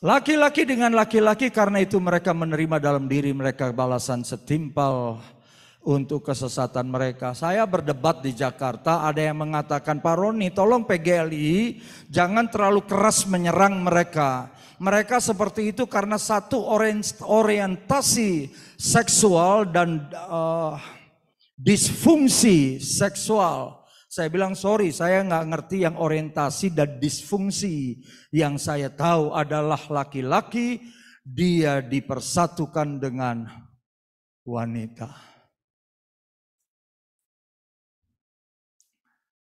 Laki-laki dengan laki-laki karena itu mereka menerima dalam diri mereka balasan setimpal untuk kesesatan mereka. Saya berdebat di Jakarta, ada yang mengatakan, Pak Roni tolong PGLI jangan terlalu keras menyerang mereka. Mereka seperti itu karena satu orientasi seksual dan uh, disfungsi seksual saya bilang sorry, saya nggak ngerti yang orientasi dan disfungsi. Yang saya tahu adalah laki-laki dia dipersatukan dengan wanita.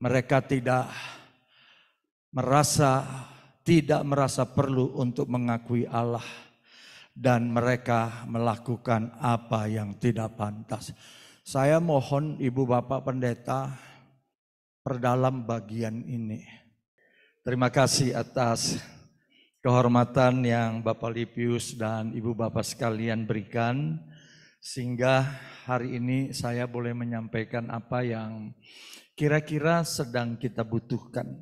Mereka tidak merasa tidak merasa perlu untuk mengakui Allah dan mereka melakukan apa yang tidak pantas. Saya mohon ibu bapak pendeta perdalam bagian ini. Terima kasih atas kehormatan yang Bapak Lipius dan Ibu Bapak sekalian berikan sehingga hari ini saya boleh menyampaikan apa yang kira-kira sedang kita butuhkan.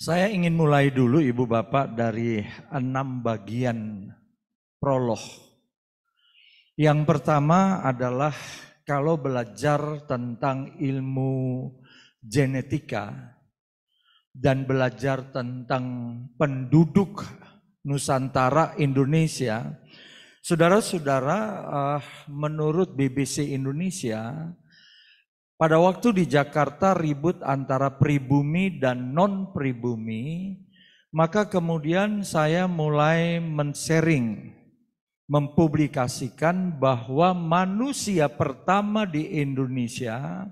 Saya ingin mulai dulu Ibu Bapak dari enam bagian prolog. Yang pertama adalah kalau belajar tentang ilmu genetika dan belajar tentang penduduk Nusantara Indonesia. Saudara-saudara, ah, menurut BBC Indonesia, pada waktu di Jakarta ribut antara pribumi dan non-pribumi, maka kemudian saya mulai men-sharing, mempublikasikan bahwa manusia pertama di Indonesia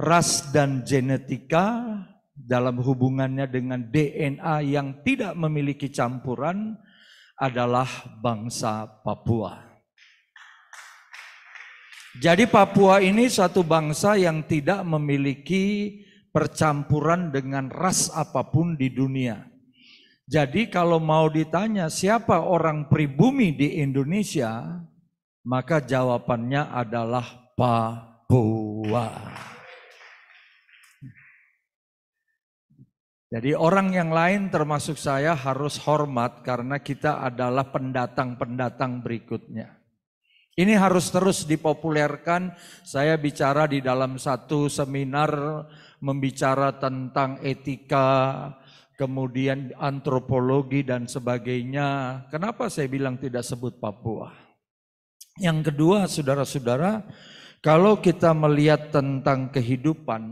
ras dan genetika dalam hubungannya dengan DNA yang tidak memiliki campuran adalah bangsa Papua. Jadi Papua ini satu bangsa yang tidak memiliki percampuran dengan ras apapun di dunia. Jadi kalau mau ditanya siapa orang pribumi di Indonesia, maka jawabannya adalah Papua. Jadi orang yang lain termasuk saya harus hormat karena kita adalah pendatang-pendatang berikutnya. Ini harus terus dipopulerkan. Saya bicara di dalam satu seminar membicara tentang etika, kemudian antropologi dan sebagainya. Kenapa saya bilang tidak sebut Papua? Yang kedua, saudara-saudara, kalau kita melihat tentang kehidupan,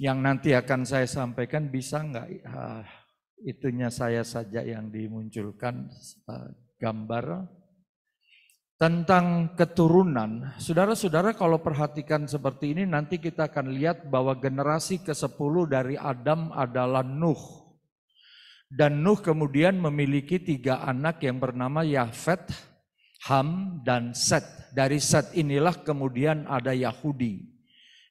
yang nanti akan saya sampaikan bisa nggak uh, itunya saya saja yang dimunculkan uh, gambar tentang keturunan. Saudara-saudara kalau perhatikan seperti ini nanti kita akan lihat bahwa generasi ke-10 dari Adam adalah Nuh. Dan Nuh kemudian memiliki tiga anak yang bernama Yafet, Ham, dan Set. Dari Set inilah kemudian ada Yahudi.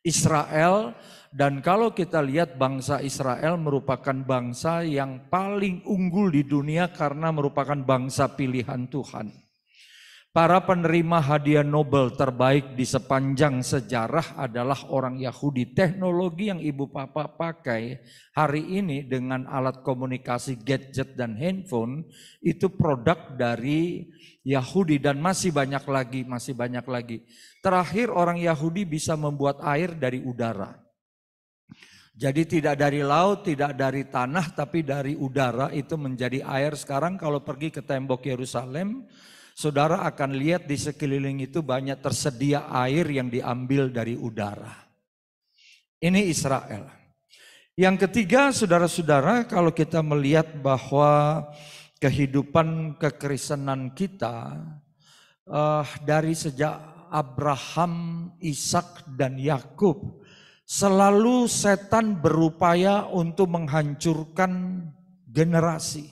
Israel dan kalau kita lihat bangsa Israel merupakan bangsa yang paling unggul di dunia karena merupakan bangsa pilihan Tuhan. Para penerima hadiah Nobel terbaik di sepanjang sejarah adalah orang Yahudi. Teknologi yang ibu papa pakai hari ini dengan alat komunikasi gadget dan handphone itu produk dari Yahudi dan masih banyak lagi, masih banyak lagi. Terakhir orang Yahudi bisa membuat air dari udara. Jadi tidak dari laut, tidak dari tanah, tapi dari udara itu menjadi air. Sekarang kalau pergi ke tembok Yerusalem, saudara akan lihat di sekeliling itu banyak tersedia air yang diambil dari udara. Ini Israel. Yang ketiga, saudara-saudara, kalau kita melihat bahwa kehidupan kekristenan kita uh, dari sejak Abraham, Ishak, dan Yakub Selalu setan berupaya untuk menghancurkan generasi.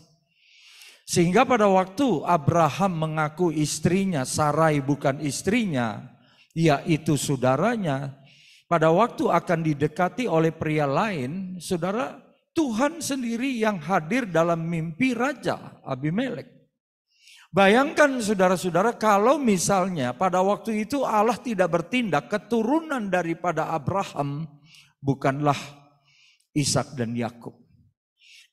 Sehingga pada waktu Abraham mengaku istrinya, Sarai bukan istrinya, yaitu saudaranya, pada waktu akan didekati oleh pria lain, saudara, Tuhan sendiri yang hadir dalam mimpi Raja Abimelek. Bayangkan saudara-saudara kalau misalnya pada waktu itu Allah tidak bertindak keturunan daripada Abraham bukanlah Ishak dan Yakub.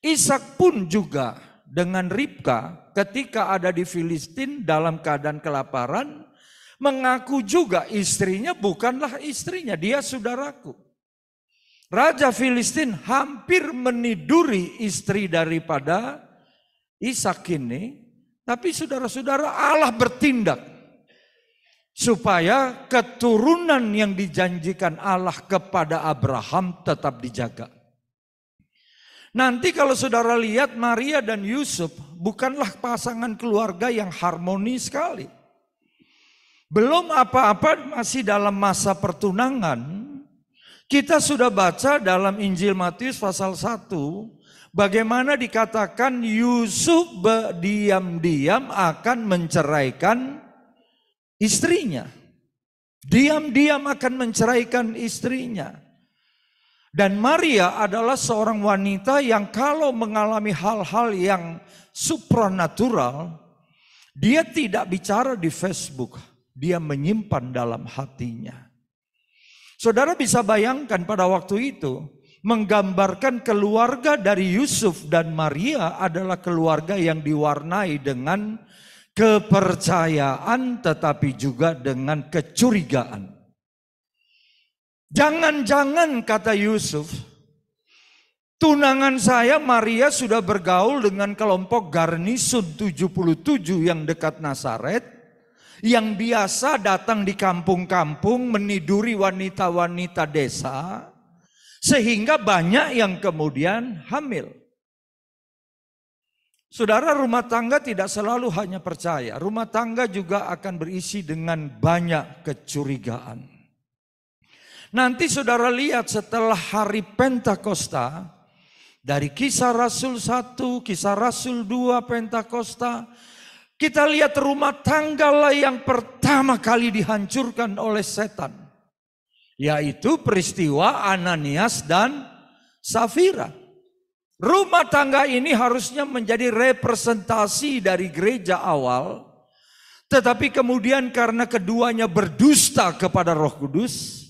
Ishak pun juga dengan Ribka ketika ada di Filistin dalam keadaan kelaparan mengaku juga istrinya bukanlah istrinya, dia saudaraku. Raja Filistin hampir meniduri istri daripada Ishak ini tapi saudara-saudara Allah bertindak supaya keturunan yang dijanjikan Allah kepada Abraham tetap dijaga. Nanti kalau saudara lihat Maria dan Yusuf bukanlah pasangan keluarga yang harmoni sekali. Belum apa-apa masih dalam masa pertunangan. Kita sudah baca dalam Injil Matius pasal 1 Bagaimana dikatakan Yusuf diam-diam akan menceraikan istrinya. Diam-diam akan menceraikan istrinya. Dan Maria adalah seorang wanita yang kalau mengalami hal-hal yang supranatural, dia tidak bicara di Facebook, dia menyimpan dalam hatinya. Saudara bisa bayangkan pada waktu itu, menggambarkan keluarga dari Yusuf dan Maria adalah keluarga yang diwarnai dengan kepercayaan tetapi juga dengan kecurigaan. Jangan-jangan kata Yusuf, tunangan saya Maria sudah bergaul dengan kelompok garnisun 77 yang dekat Nasaret yang biasa datang di kampung-kampung meniduri wanita-wanita desa sehingga banyak yang kemudian hamil. Saudara, rumah tangga tidak selalu hanya percaya. Rumah tangga juga akan berisi dengan banyak kecurigaan. Nanti saudara lihat setelah hari Pentakosta, dari kisah Rasul 1, kisah Rasul 2, Pentakosta, kita lihat rumah tangga lah yang pertama kali dihancurkan oleh setan. Yaitu peristiwa Ananias dan Safira. Rumah tangga ini harusnya menjadi representasi dari gereja awal. Tetapi kemudian karena keduanya berdusta kepada roh kudus,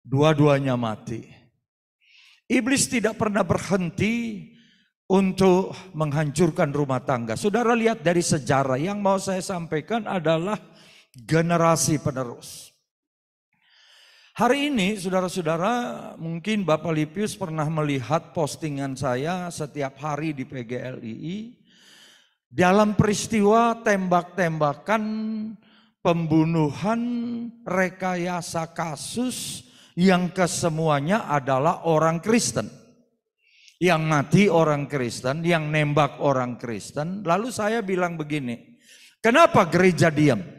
dua-duanya mati. Iblis tidak pernah berhenti untuk menghancurkan rumah tangga. Saudara lihat dari sejarah yang mau saya sampaikan adalah generasi penerus. Hari ini saudara-saudara mungkin Bapak Lipius pernah melihat postingan saya setiap hari di PGLII. Dalam peristiwa tembak-tembakan, pembunuhan, rekayasa kasus yang kesemuanya adalah orang Kristen. Yang mati orang Kristen, yang nembak orang Kristen. Lalu saya bilang begini, kenapa gereja diam?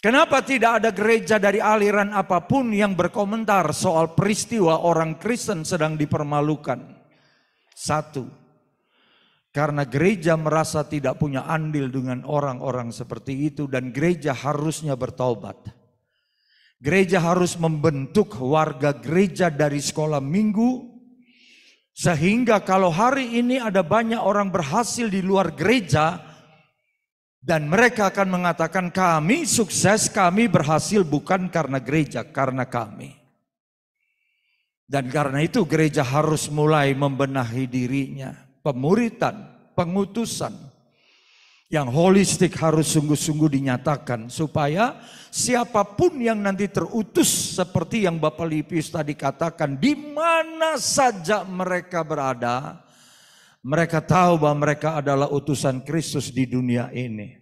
Kenapa tidak ada gereja dari aliran apapun yang berkomentar soal peristiwa orang Kristen sedang dipermalukan? Satu, karena gereja merasa tidak punya andil dengan orang-orang seperti itu dan gereja harusnya bertobat. Gereja harus membentuk warga gereja dari sekolah minggu sehingga kalau hari ini ada banyak orang berhasil di luar gereja, dan mereka akan mengatakan kami sukses, kami berhasil bukan karena gereja, karena kami. Dan karena itu gereja harus mulai membenahi dirinya. Pemuritan, pengutusan, yang holistik harus sungguh-sungguh dinyatakan supaya siapapun yang nanti terutus seperti yang Bapak Lipius tadi katakan di mana saja mereka berada mereka tahu bahwa mereka adalah utusan Kristus di dunia ini.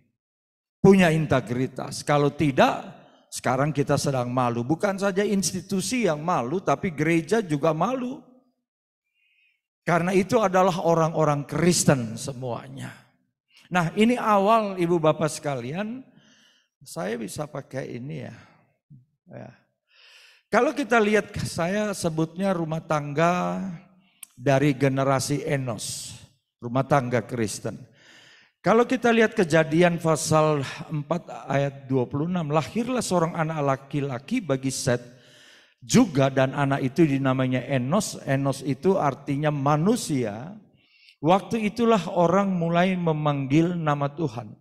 Punya integritas. Kalau tidak, sekarang kita sedang malu. Bukan saja institusi yang malu, tapi gereja juga malu. Karena itu adalah orang-orang Kristen semuanya. Nah ini awal ibu bapak sekalian, saya bisa pakai ini ya. ya. Kalau kita lihat saya sebutnya rumah tangga dari generasi Enos, rumah tangga Kristen. Kalau kita lihat kejadian pasal 4 ayat 26, lahirlah seorang anak laki-laki bagi Set juga dan anak itu dinamanya Enos. Enos itu artinya manusia. Waktu itulah orang mulai memanggil nama Tuhan.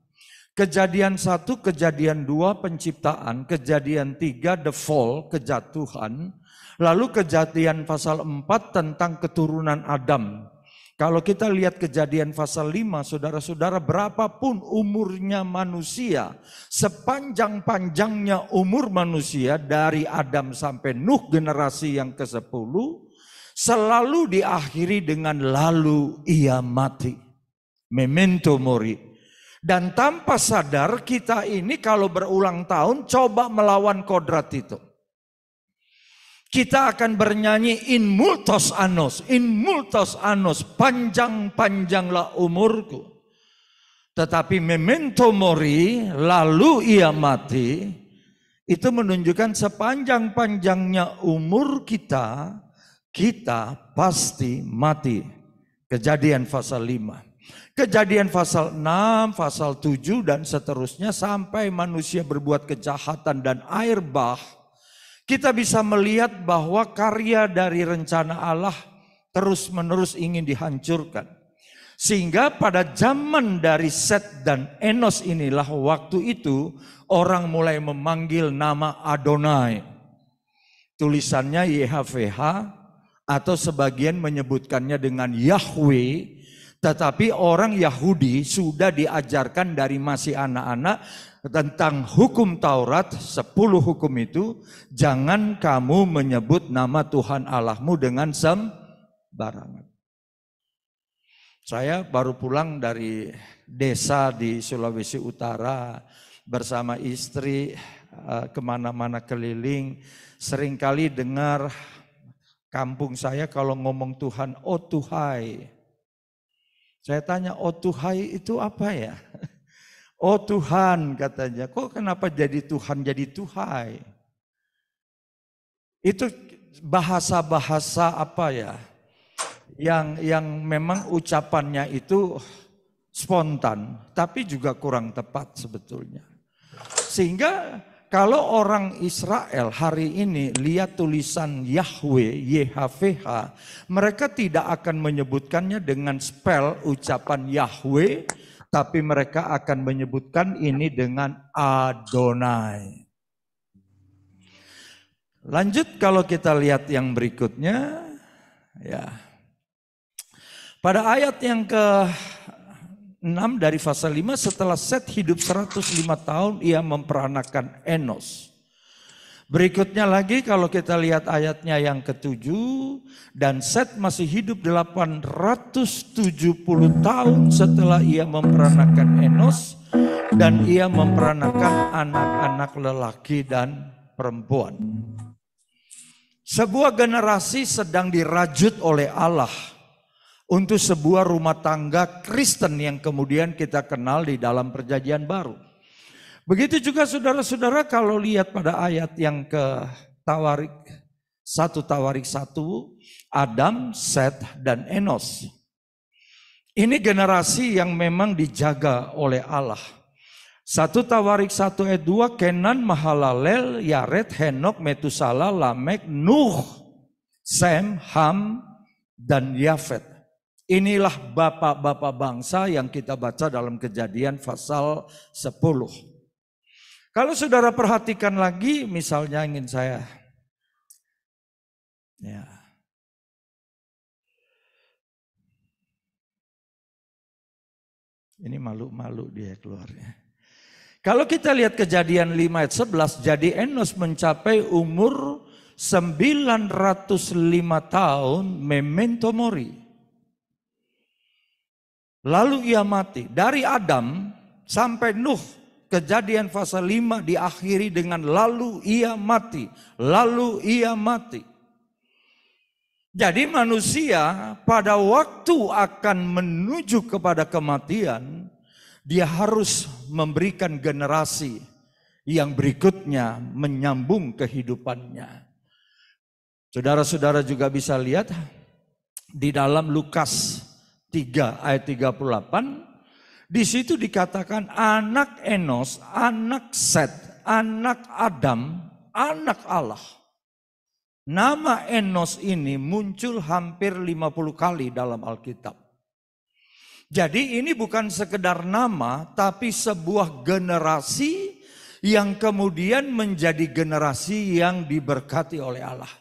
Kejadian satu, kejadian dua penciptaan, kejadian tiga the fall, kejatuhan, Lalu kejadian pasal 4 tentang keturunan Adam. Kalau kita lihat kejadian pasal 5, saudara-saudara, berapapun umurnya manusia, sepanjang-panjangnya umur manusia dari Adam sampai Nuh generasi yang ke-10, selalu diakhiri dengan lalu ia mati. Memento mori. Dan tanpa sadar kita ini kalau berulang tahun coba melawan kodrat itu. Kita akan bernyanyi in multos anos, in multos anos, panjang-panjanglah umurku. Tetapi memento mori, lalu ia mati, itu menunjukkan sepanjang-panjangnya umur kita, kita pasti mati. Kejadian pasal 5. Kejadian pasal 6, pasal 7 dan seterusnya sampai manusia berbuat kejahatan dan air bah kita bisa melihat bahwa karya dari rencana Allah terus-menerus ingin dihancurkan. Sehingga pada zaman dari Set dan Enos inilah waktu itu orang mulai memanggil nama Adonai. Tulisannya YHVH atau sebagian menyebutkannya dengan Yahweh tetapi orang Yahudi sudah diajarkan dari masih anak-anak tentang hukum Taurat, sepuluh hukum itu, jangan kamu menyebut nama Tuhan Allahmu dengan sembarangan. Saya baru pulang dari desa di Sulawesi Utara bersama istri eh, kemana-mana keliling. Seringkali dengar kampung saya kalau ngomong Tuhan, oh Tuhai. Saya tanya, oh Tuhan itu apa ya? Oh Tuhan katanya, kok kenapa jadi Tuhan jadi Tuhan? Itu bahasa-bahasa apa ya? Yang yang memang ucapannya itu spontan, tapi juga kurang tepat sebetulnya. Sehingga kalau orang Israel hari ini lihat tulisan Yahweh, YHVH, mereka tidak akan menyebutkannya dengan spell ucapan Yahweh, tapi mereka akan menyebutkan ini dengan Adonai. Lanjut kalau kita lihat yang berikutnya, ya. Pada ayat yang ke 6 dari pasal 5 setelah Set hidup 105 tahun ia memperanakan Enos. Berikutnya lagi kalau kita lihat ayatnya yang ketujuh dan Set masih hidup 870 tahun setelah ia memperanakan Enos dan ia memperanakan anak-anak lelaki dan perempuan. Sebuah generasi sedang dirajut oleh Allah untuk sebuah rumah tangga Kristen yang kemudian kita kenal di dalam perjanjian baru. Begitu juga saudara-saudara kalau lihat pada ayat yang ke Tawarik satu Tawarik satu Adam, Seth dan Enos. Ini generasi yang memang dijaga oleh Allah. Satu Tawarik satu ayat dua Kenan, Mahalalel, Yaret, Henok, Metusala, Lamek, Nuh, Sem, Ham, dan Yafet. Inilah bapak-bapak bangsa yang kita baca dalam kejadian pasal 10. Kalau saudara perhatikan lagi, misalnya ingin saya ya. Ini malu-malu dia keluarnya. Kalau kita lihat kejadian 5 ayat 11, jadi Enos mencapai umur 905 tahun memento mori. Lalu ia mati. Dari Adam sampai Nuh, kejadian fase 5 diakhiri dengan lalu ia mati. Lalu ia mati. Jadi manusia pada waktu akan menuju kepada kematian, dia harus memberikan generasi yang berikutnya menyambung kehidupannya. Saudara-saudara juga bisa lihat di dalam Lukas 3 ayat 38 di situ dikatakan anak Enos, anak Set, anak Adam, anak Allah. Nama Enos ini muncul hampir 50 kali dalam Alkitab. Jadi ini bukan sekedar nama tapi sebuah generasi yang kemudian menjadi generasi yang diberkati oleh Allah.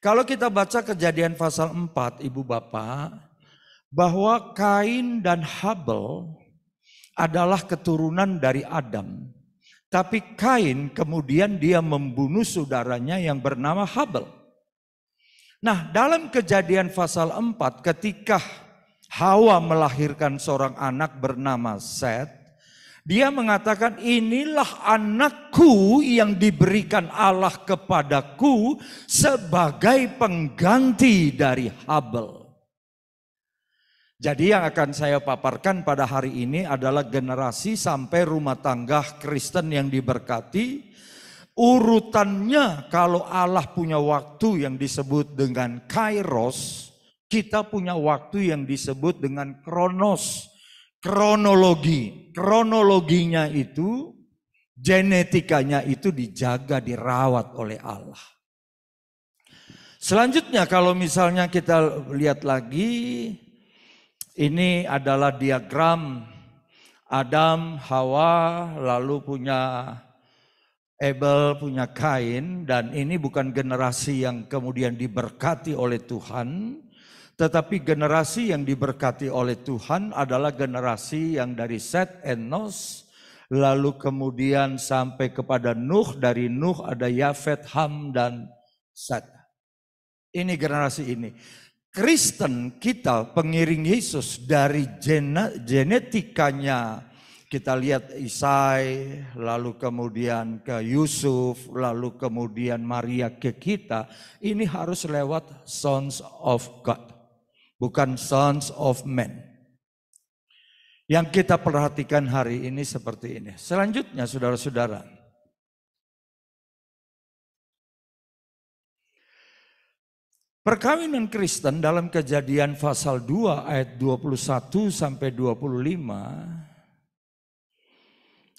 Kalau kita baca kejadian pasal 4 Ibu Bapak, bahwa Kain dan Habel adalah keturunan dari Adam. Tapi Kain kemudian dia membunuh saudaranya yang bernama Habel. Nah dalam kejadian pasal 4 ketika Hawa melahirkan seorang anak bernama Set. Dia mengatakan inilah anakku yang diberikan Allah kepadaku sebagai pengganti dari Habel. Jadi yang akan saya paparkan pada hari ini adalah generasi sampai rumah tangga Kristen yang diberkati. Urutannya kalau Allah punya waktu yang disebut dengan kairos, kita punya waktu yang disebut dengan kronos. Kronologi, kronologinya itu, genetikanya itu dijaga, dirawat oleh Allah. Selanjutnya kalau misalnya kita lihat lagi ini adalah diagram Adam, Hawa, lalu punya Abel, punya Kain, dan ini bukan generasi yang kemudian diberkati oleh Tuhan, tetapi generasi yang diberkati oleh Tuhan adalah generasi yang dari Set, Enos, lalu kemudian sampai kepada Nuh, dari Nuh ada Yafet, Ham, dan Seth. Ini generasi ini. Kristen kita pengiring Yesus dari genetikanya kita lihat Isai, lalu kemudian ke Yusuf, lalu kemudian Maria ke kita, ini harus lewat sons of God, bukan sons of men. Yang kita perhatikan hari ini seperti ini. Selanjutnya saudara-saudara, Perkawinan Kristen dalam kejadian pasal 2 ayat 21 sampai 25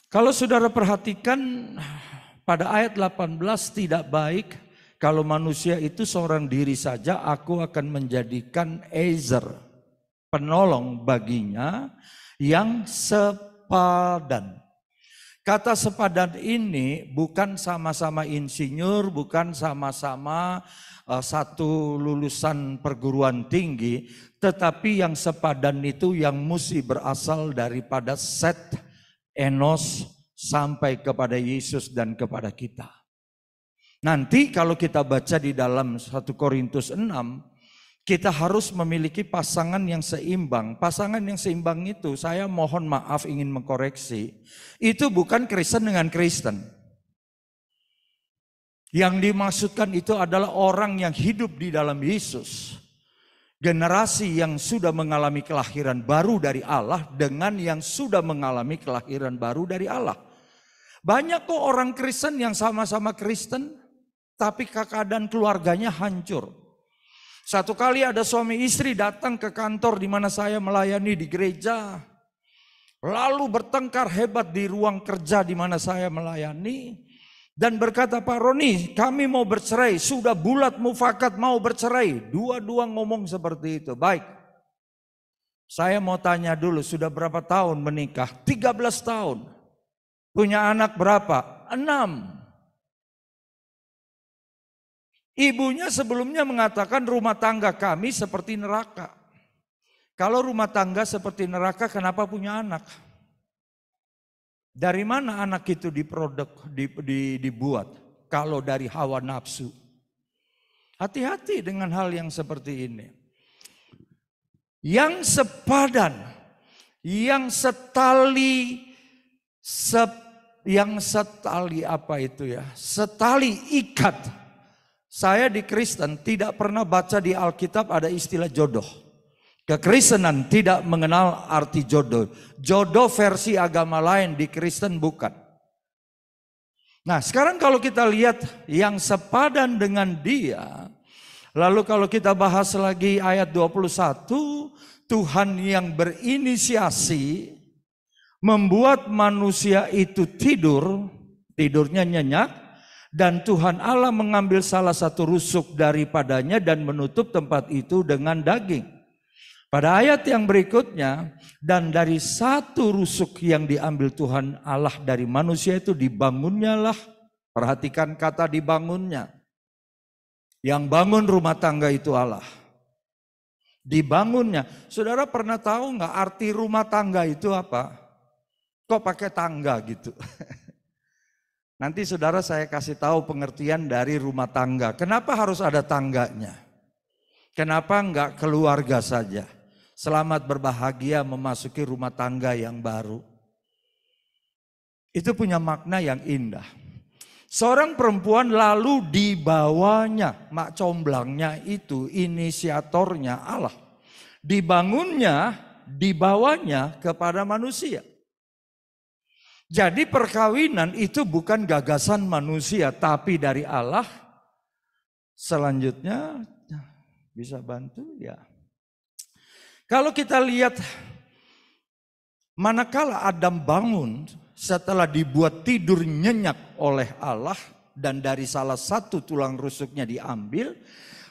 kalau saudara perhatikan pada ayat 18 tidak baik kalau manusia itu seorang diri saja aku akan menjadikan Ezer penolong baginya yang sepadan. Kata sepadan ini bukan sama-sama insinyur, bukan sama-sama e, satu lulusan perguruan tinggi, tetapi yang sepadan itu yang mesti berasal daripada Set, Enos sampai kepada Yesus dan kepada kita. Nanti kalau kita baca di dalam 1 Korintus 6, kita harus memiliki pasangan yang seimbang. Pasangan yang seimbang itu, saya mohon maaf ingin mengkoreksi, itu bukan Kristen dengan Kristen. Yang dimaksudkan itu adalah orang yang hidup di dalam Yesus. Generasi yang sudah mengalami kelahiran baru dari Allah dengan yang sudah mengalami kelahiran baru dari Allah. Banyak kok orang Kristen yang sama-sama Kristen, tapi kakak dan keluarganya hancur satu kali ada suami istri datang ke kantor di mana saya melayani di gereja. Lalu bertengkar hebat di ruang kerja di mana saya melayani. Dan berkata Pak Roni kami mau bercerai. Sudah bulat mufakat mau bercerai. Dua-dua ngomong seperti itu. Baik. Saya mau tanya dulu sudah berapa tahun menikah? 13 tahun. Punya anak berapa? 6. Ibunya sebelumnya mengatakan rumah tangga kami seperti neraka. Kalau rumah tangga seperti neraka kenapa punya anak? Dari mana anak itu diproduk, di, di, dibuat? Kalau dari hawa nafsu. Hati-hati dengan hal yang seperti ini. Yang sepadan, yang setali, se, yang setali apa itu ya? Setali ikat saya di Kristen tidak pernah baca di Alkitab ada istilah jodoh. Kekristenan tidak mengenal arti jodoh. Jodoh versi agama lain di Kristen bukan. Nah sekarang kalau kita lihat yang sepadan dengan dia. Lalu kalau kita bahas lagi ayat 21. Tuhan yang berinisiasi membuat manusia itu tidur. Tidurnya nyenyak dan Tuhan Allah mengambil salah satu rusuk daripadanya dan menutup tempat itu dengan daging. Pada ayat yang berikutnya, dan dari satu rusuk yang diambil Tuhan Allah dari manusia itu dibangunnyalah. Perhatikan kata dibangunnya. Yang bangun rumah tangga itu Allah. Dibangunnya. Saudara pernah tahu nggak arti rumah tangga itu apa? Kok pakai tangga gitu? Nanti saudara saya kasih tahu pengertian dari rumah tangga. Kenapa harus ada tangganya? Kenapa enggak keluarga saja? Selamat berbahagia memasuki rumah tangga yang baru. Itu punya makna yang indah. Seorang perempuan lalu dibawanya, mak comblangnya itu inisiatornya Allah. Dibangunnya, dibawanya kepada manusia. Jadi perkawinan itu bukan gagasan manusia tapi dari Allah. Selanjutnya bisa bantu ya. Kalau kita lihat manakala Adam bangun setelah dibuat tidur nyenyak oleh Allah dan dari salah satu tulang rusuknya diambil,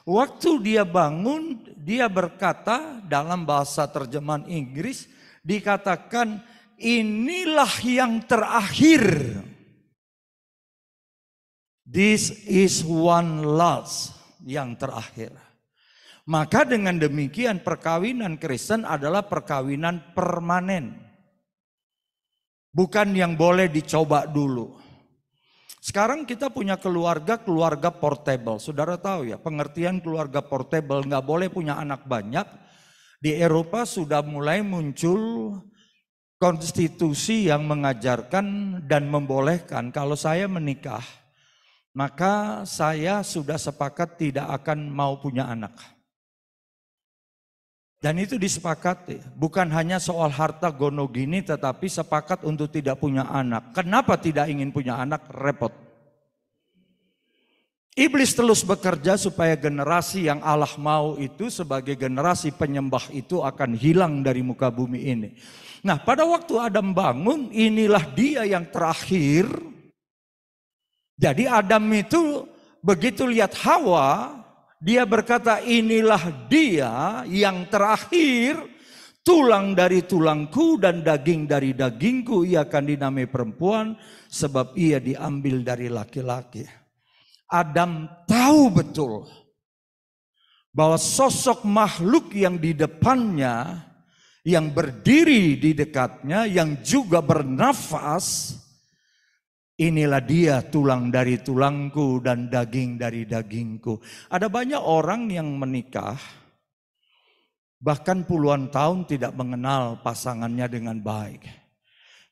waktu dia bangun dia berkata dalam bahasa terjemahan Inggris dikatakan inilah yang terakhir. This is one last yang terakhir. Maka dengan demikian perkawinan Kristen adalah perkawinan permanen. Bukan yang boleh dicoba dulu. Sekarang kita punya keluarga, keluarga portable. Saudara tahu ya, pengertian keluarga portable nggak boleh punya anak banyak. Di Eropa sudah mulai muncul konstitusi yang mengajarkan dan membolehkan kalau saya menikah, maka saya sudah sepakat tidak akan mau punya anak. Dan itu disepakati, bukan hanya soal harta gono gini tetapi sepakat untuk tidak punya anak. Kenapa tidak ingin punya anak? Repot. Iblis terus bekerja supaya generasi yang Allah mau itu sebagai generasi penyembah itu akan hilang dari muka bumi ini. Nah, pada waktu Adam bangun, inilah dia yang terakhir. Jadi Adam itu begitu lihat Hawa, dia berkata, "Inilah dia yang terakhir, tulang dari tulangku dan daging dari dagingku, ia akan dinamai perempuan sebab ia diambil dari laki-laki." Adam tahu betul bahwa sosok makhluk yang di depannya, yang berdiri di dekatnya, yang juga bernafas, inilah dia tulang dari tulangku dan daging dari dagingku. Ada banyak orang yang menikah, bahkan puluhan tahun tidak mengenal pasangannya dengan baik.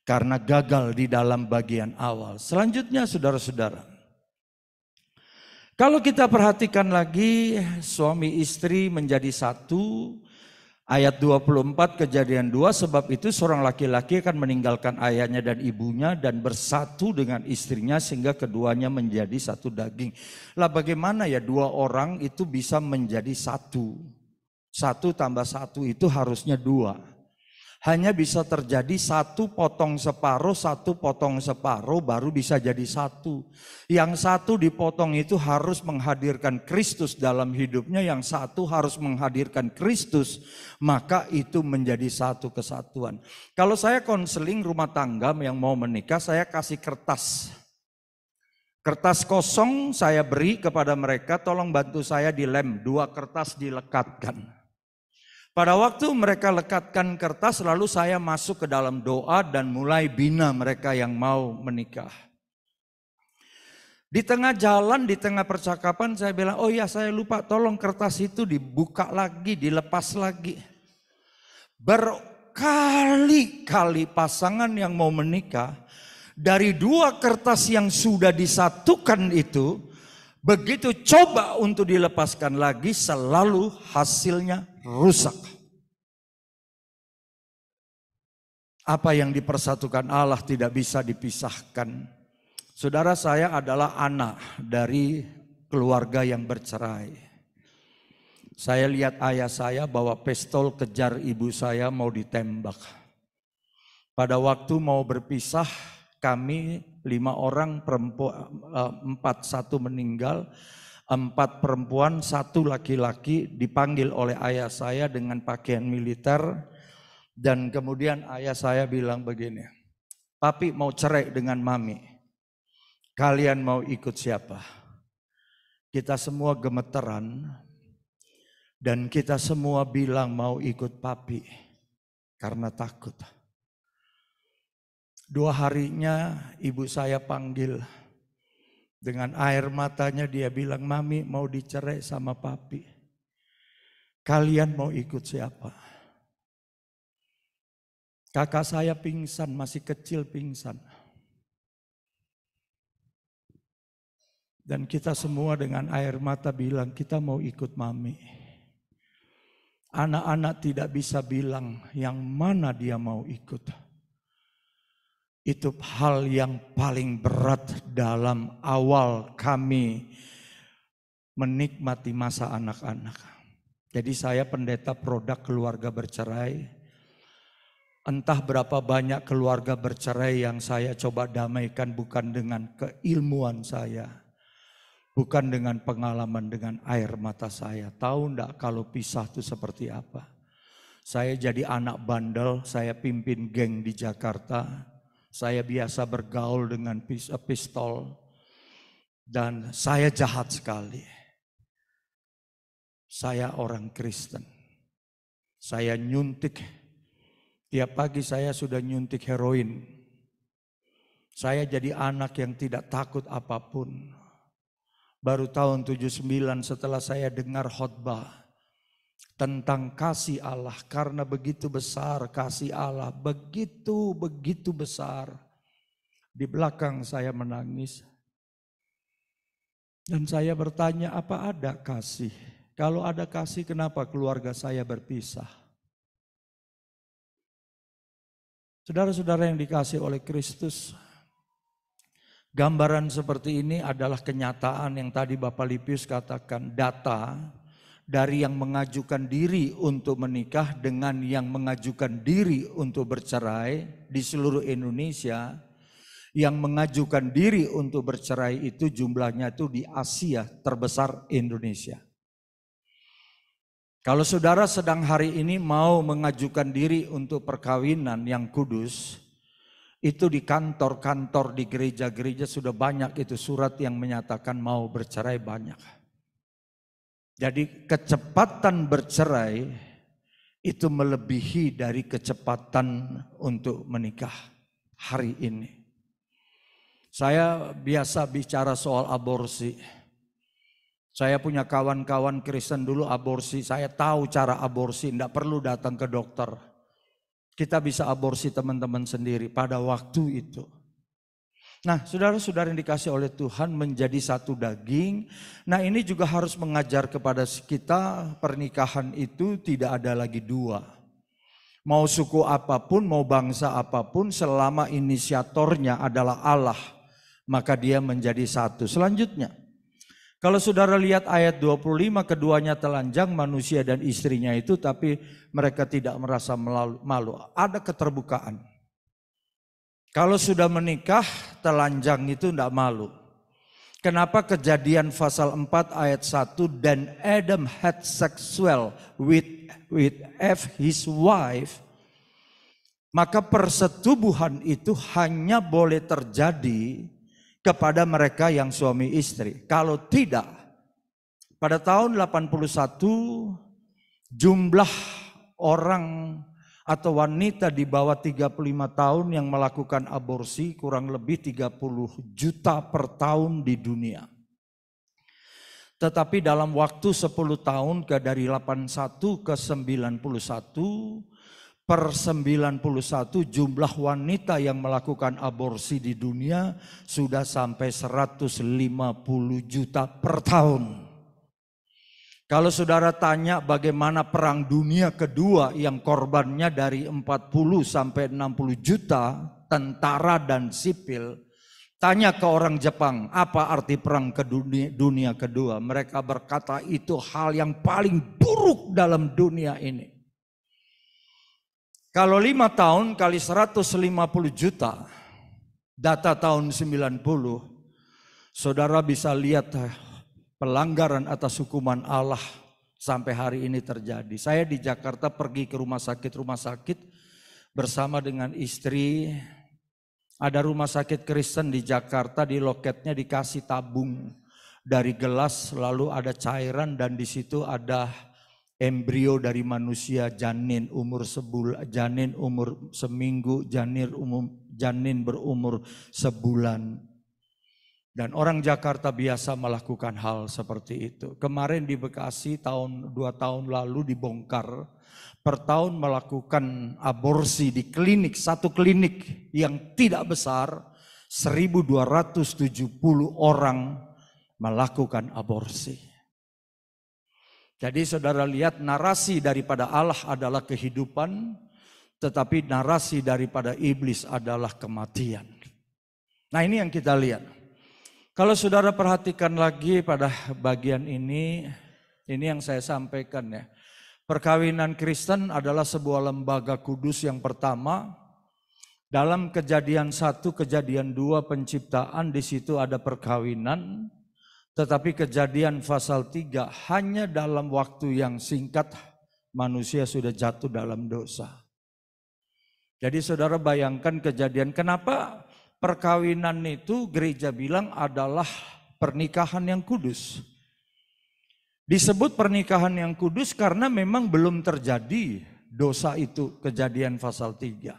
Karena gagal di dalam bagian awal. Selanjutnya saudara-saudara kalau kita perhatikan lagi suami istri menjadi satu ayat 24 kejadian 2 sebab itu seorang laki-laki akan meninggalkan ayahnya dan ibunya dan bersatu dengan istrinya sehingga keduanya menjadi satu daging. Lah bagaimana ya dua orang itu bisa menjadi satu? Satu tambah satu itu harusnya dua hanya bisa terjadi satu potong separuh, satu potong separuh baru bisa jadi satu. Yang satu dipotong itu harus menghadirkan Kristus dalam hidupnya, yang satu harus menghadirkan Kristus, maka itu menjadi satu kesatuan. Kalau saya konseling rumah tangga yang mau menikah, saya kasih kertas. Kertas kosong saya beri kepada mereka, tolong bantu saya dilem, dua kertas dilekatkan. Pada waktu mereka lekatkan kertas, lalu saya masuk ke dalam doa dan mulai bina mereka yang mau menikah. Di tengah jalan, di tengah percakapan saya bilang, oh ya saya lupa tolong kertas itu dibuka lagi, dilepas lagi. Berkali-kali pasangan yang mau menikah, dari dua kertas yang sudah disatukan itu, begitu coba untuk dilepaskan lagi, selalu hasilnya rusak. Apa yang dipersatukan Allah tidak bisa dipisahkan. Saudara saya adalah anak dari keluarga yang bercerai. Saya lihat ayah saya bawa pistol kejar ibu saya mau ditembak. Pada waktu mau berpisah, kami lima orang perempuan eh, empat satu meninggal, Empat perempuan, satu laki-laki dipanggil oleh ayah saya dengan pakaian militer. Dan kemudian ayah saya bilang begini, Papi mau cerai dengan mami. Kalian mau ikut siapa? Kita semua gemeteran dan kita semua bilang mau ikut papi karena takut. Dua harinya ibu saya panggil, dengan air matanya dia bilang, Mami mau dicerai sama papi. Kalian mau ikut siapa? Kakak saya pingsan, masih kecil pingsan. Dan kita semua dengan air mata bilang, kita mau ikut mami. Anak-anak tidak bisa bilang yang mana dia mau ikut. Itu hal yang paling berat dalam awal kami menikmati masa anak-anak. Jadi saya pendeta produk keluarga bercerai. Entah berapa banyak keluarga bercerai yang saya coba damaikan bukan dengan keilmuan saya. Bukan dengan pengalaman dengan air mata saya. Tahu enggak kalau pisah itu seperti apa? Saya jadi anak bandel, saya pimpin geng di Jakarta. Saya biasa bergaul dengan pistol dan saya jahat sekali. Saya orang Kristen. Saya nyuntik. Tiap pagi saya sudah nyuntik heroin. Saya jadi anak yang tidak takut apapun. Baru tahun 79 setelah saya dengar khotbah tentang kasih Allah karena begitu besar kasih Allah, begitu begitu besar. Di belakang saya menangis. Dan saya bertanya, apa ada kasih? Kalau ada kasih, kenapa keluarga saya berpisah? Saudara-saudara yang dikasih oleh Kristus, gambaran seperti ini adalah kenyataan yang tadi Bapak Lipius katakan, data dari yang mengajukan diri untuk menikah dengan yang mengajukan diri untuk bercerai di seluruh Indonesia yang mengajukan diri untuk bercerai itu jumlahnya itu di Asia terbesar Indonesia. Kalau saudara sedang hari ini mau mengajukan diri untuk perkawinan yang kudus, itu di kantor-kantor di gereja-gereja sudah banyak itu surat yang menyatakan mau bercerai banyak. Jadi kecepatan bercerai itu melebihi dari kecepatan untuk menikah hari ini. Saya biasa bicara soal aborsi. Saya punya kawan-kawan Kristen dulu aborsi, saya tahu cara aborsi, tidak perlu datang ke dokter. Kita bisa aborsi teman-teman sendiri pada waktu itu. Nah, saudara-saudara yang dikasih oleh Tuhan menjadi satu daging. Nah, ini juga harus mengajar kepada kita pernikahan itu tidak ada lagi dua. Mau suku apapun, mau bangsa apapun, selama inisiatornya adalah Allah, maka dia menjadi satu. Selanjutnya, kalau saudara lihat ayat 25, keduanya telanjang manusia dan istrinya itu, tapi mereka tidak merasa malu. Ada keterbukaan. Kalau sudah menikah, telanjang itu tidak malu. Kenapa kejadian pasal 4 ayat 1 dan Adam had sexual with with Eve his wife maka persetubuhan itu hanya boleh terjadi kepada mereka yang suami istri. Kalau tidak pada tahun 81 jumlah orang atau wanita di bawah 35 tahun yang melakukan aborsi kurang lebih 30 juta per tahun di dunia. Tetapi dalam waktu 10 tahun ke dari 81 ke 91 per 91 jumlah wanita yang melakukan aborsi di dunia sudah sampai 150 juta per tahun. Kalau saudara tanya bagaimana perang dunia kedua yang korbannya dari 40 sampai 60 juta tentara dan sipil, tanya ke orang Jepang apa arti perang dunia, dunia kedua. Mereka berkata itu hal yang paling buruk dalam dunia ini. Kalau lima tahun kali 150 juta, data tahun 90, saudara bisa lihat pelanggaran atas hukuman Allah sampai hari ini terjadi. Saya di Jakarta pergi ke rumah sakit-rumah sakit bersama dengan istri. Ada rumah sakit Kristen di Jakarta di loketnya dikasih tabung dari gelas lalu ada cairan dan di situ ada embrio dari manusia janin umur sebulan janin umur seminggu janin umum janin berumur sebulan dan orang Jakarta biasa melakukan hal seperti itu. Kemarin di Bekasi tahun dua tahun lalu dibongkar per tahun melakukan aborsi di klinik satu klinik yang tidak besar 1270 orang melakukan aborsi. Jadi saudara lihat narasi daripada Allah adalah kehidupan tetapi narasi daripada iblis adalah kematian. Nah ini yang kita lihat. Kalau saudara perhatikan lagi pada bagian ini, ini yang saya sampaikan ya. Perkawinan Kristen adalah sebuah lembaga kudus yang pertama. Dalam kejadian satu, kejadian dua penciptaan di situ ada perkawinan. Tetapi kejadian pasal tiga hanya dalam waktu yang singkat manusia sudah jatuh dalam dosa. Jadi saudara bayangkan kejadian kenapa perkawinan itu gereja bilang adalah pernikahan yang kudus. Disebut pernikahan yang kudus karena memang belum terjadi dosa itu kejadian pasal 3.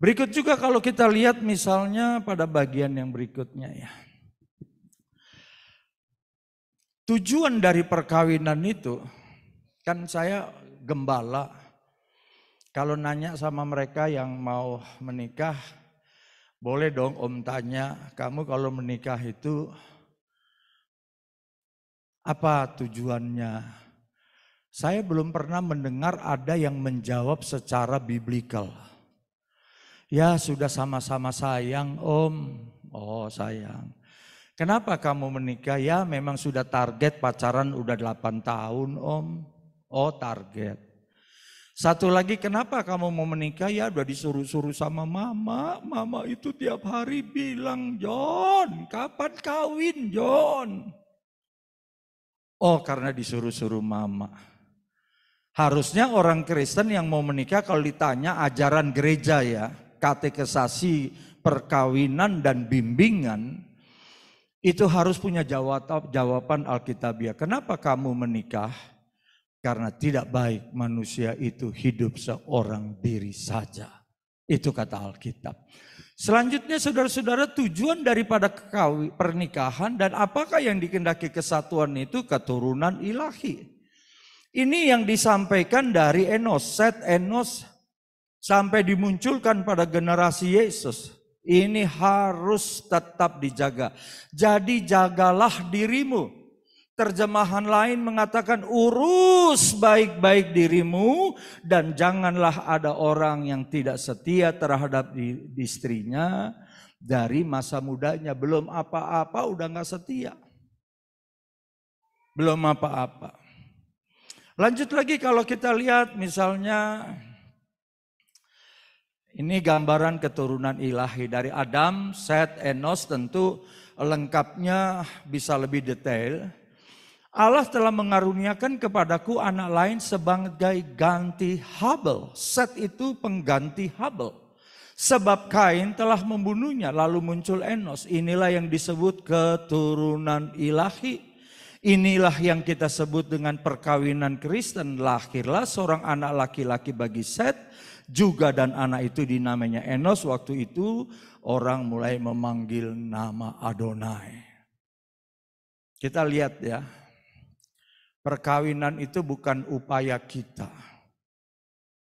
Berikut juga kalau kita lihat misalnya pada bagian yang berikutnya ya. Tujuan dari perkawinan itu kan saya gembala kalau nanya sama mereka yang mau menikah boleh dong om tanya, kamu kalau menikah itu apa tujuannya? Saya belum pernah mendengar ada yang menjawab secara biblical. Ya sudah sama-sama sayang om. Oh sayang. Kenapa kamu menikah? Ya memang sudah target pacaran udah 8 tahun om. Oh target. Satu lagi, kenapa kamu mau menikah? Ya udah disuruh-suruh sama mama. Mama itu tiap hari bilang, John, kapan kawin John? Oh karena disuruh-suruh mama. Harusnya orang Kristen yang mau menikah kalau ditanya ajaran gereja ya. Katekesasi perkawinan dan bimbingan. Itu harus punya jawaban, jawaban Alkitabiah. Kenapa kamu menikah? Karena tidak baik manusia itu hidup seorang diri saja. Itu kata Alkitab. Selanjutnya saudara-saudara tujuan daripada pernikahan dan apakah yang dikendaki kesatuan itu keturunan ilahi. Ini yang disampaikan dari Enos, set Enos sampai dimunculkan pada generasi Yesus. Ini harus tetap dijaga. Jadi jagalah dirimu Terjemahan lain mengatakan urus baik-baik dirimu dan janganlah ada orang yang tidak setia terhadap istrinya dari masa mudanya belum apa-apa udah nggak setia. Belum apa-apa. Lanjut lagi kalau kita lihat misalnya ini gambaran keturunan ilahi dari Adam, Seth, Enos tentu lengkapnya bisa lebih detail. Allah telah mengaruniakan kepadaku anak lain sebagai ganti Habel. Set itu pengganti Habel. Sebab Kain telah membunuhnya lalu muncul Enos. Inilah yang disebut keturunan ilahi. Inilah yang kita sebut dengan perkawinan Kristen. Lahirlah seorang anak laki-laki bagi Set juga dan anak itu dinamanya Enos. Waktu itu orang mulai memanggil nama Adonai. Kita lihat ya, Perkawinan itu bukan upaya kita.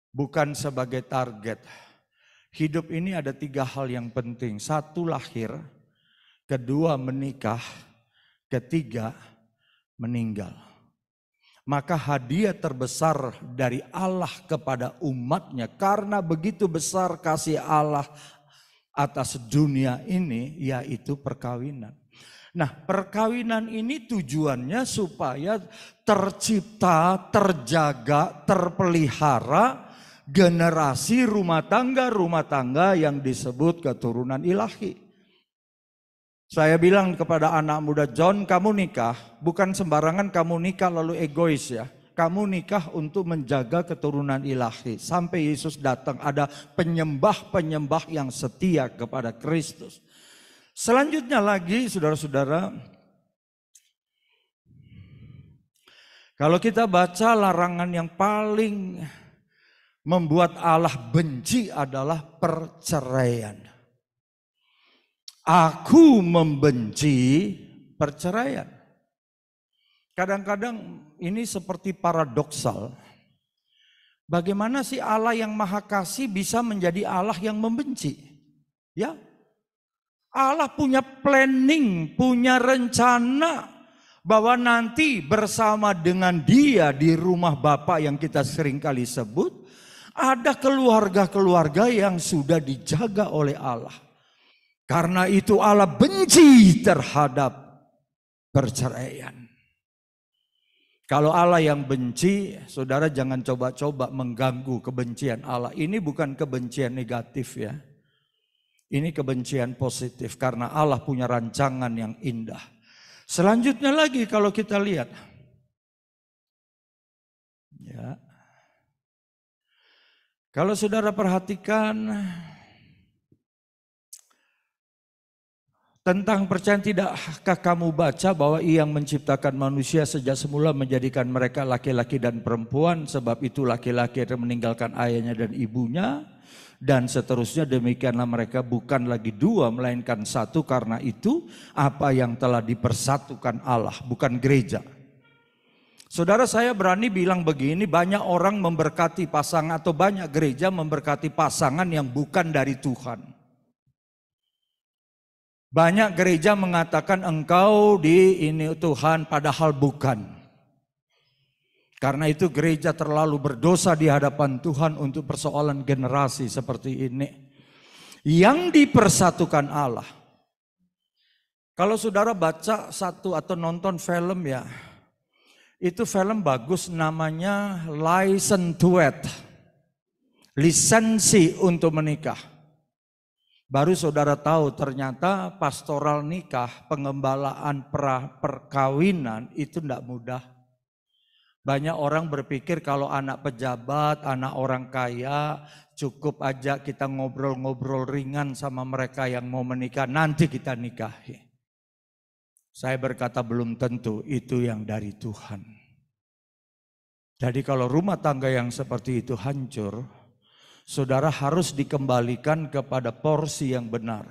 Bukan sebagai target. Hidup ini ada tiga hal yang penting. Satu lahir, kedua menikah, ketiga meninggal. Maka hadiah terbesar dari Allah kepada umatnya karena begitu besar kasih Allah atas dunia ini yaitu perkawinan. Nah, perkawinan ini tujuannya supaya tercipta, terjaga, terpelihara generasi rumah tangga-rumah tangga yang disebut keturunan ilahi. Saya bilang kepada anak muda John, kamu nikah bukan sembarangan kamu nikah lalu egois ya. Kamu nikah untuk menjaga keturunan ilahi. Sampai Yesus datang ada penyembah-penyembah yang setia kepada Kristus. Selanjutnya lagi saudara-saudara, kalau kita baca larangan yang paling membuat Allah benci adalah perceraian. Aku membenci perceraian. Kadang-kadang ini seperti paradoksal. Bagaimana sih Allah yang maha kasih bisa menjadi Allah yang membenci? Ya, Allah punya planning, punya rencana bahwa nanti bersama dengan dia di rumah bapak yang kita sering kali sebut, ada keluarga-keluarga yang sudah dijaga oleh Allah. Karena itu Allah benci terhadap perceraian. Kalau Allah yang benci, saudara jangan coba-coba mengganggu kebencian Allah. Ini bukan kebencian negatif ya. Ini kebencian positif karena Allah punya rancangan yang indah. Selanjutnya lagi kalau kita lihat. Ya. Kalau saudara perhatikan tentang percaya tidakkah kamu baca bahwa ia yang menciptakan manusia sejak semula menjadikan mereka laki-laki dan perempuan sebab itu laki-laki meninggalkan ayahnya dan ibunya dan seterusnya demikianlah mereka bukan lagi dua melainkan satu karena itu apa yang telah dipersatukan Allah bukan gereja. Saudara saya berani bilang begini, banyak orang memberkati pasangan atau banyak gereja memberkati pasangan yang bukan dari Tuhan. Banyak gereja mengatakan engkau di ini Tuhan padahal bukan. Karena itu gereja terlalu berdosa di hadapan Tuhan untuk persoalan generasi seperti ini. Yang dipersatukan Allah. Kalau saudara baca satu atau nonton film ya, itu film bagus namanya License to Wed, Lisensi untuk menikah. Baru saudara tahu ternyata pastoral nikah, pengembalaan pra perkawinan itu tidak mudah. Banyak orang berpikir kalau anak pejabat, anak orang kaya, cukup aja kita ngobrol-ngobrol ringan sama mereka yang mau menikah, nanti kita nikahi. Saya berkata belum tentu, itu yang dari Tuhan. Jadi kalau rumah tangga yang seperti itu hancur, saudara harus dikembalikan kepada porsi yang benar.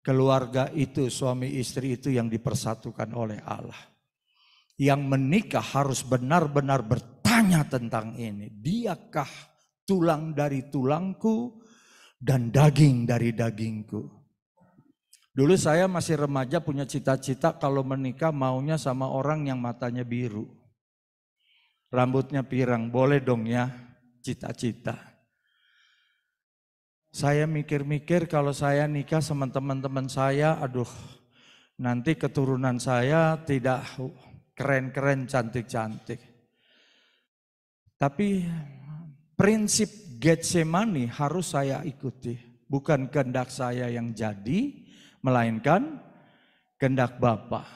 Keluarga itu, suami istri itu yang dipersatukan oleh Allah yang menikah harus benar-benar bertanya tentang ini. Diakah tulang dari tulangku dan daging dari dagingku? Dulu saya masih remaja punya cita-cita kalau menikah maunya sama orang yang matanya biru. Rambutnya pirang, boleh dong ya cita-cita. Saya mikir-mikir kalau saya nikah sama teman-teman saya, aduh nanti keturunan saya tidak keren-keren, cantik-cantik. Tapi prinsip Getsemani harus saya ikuti. Bukan kehendak saya yang jadi, melainkan kehendak Bapa.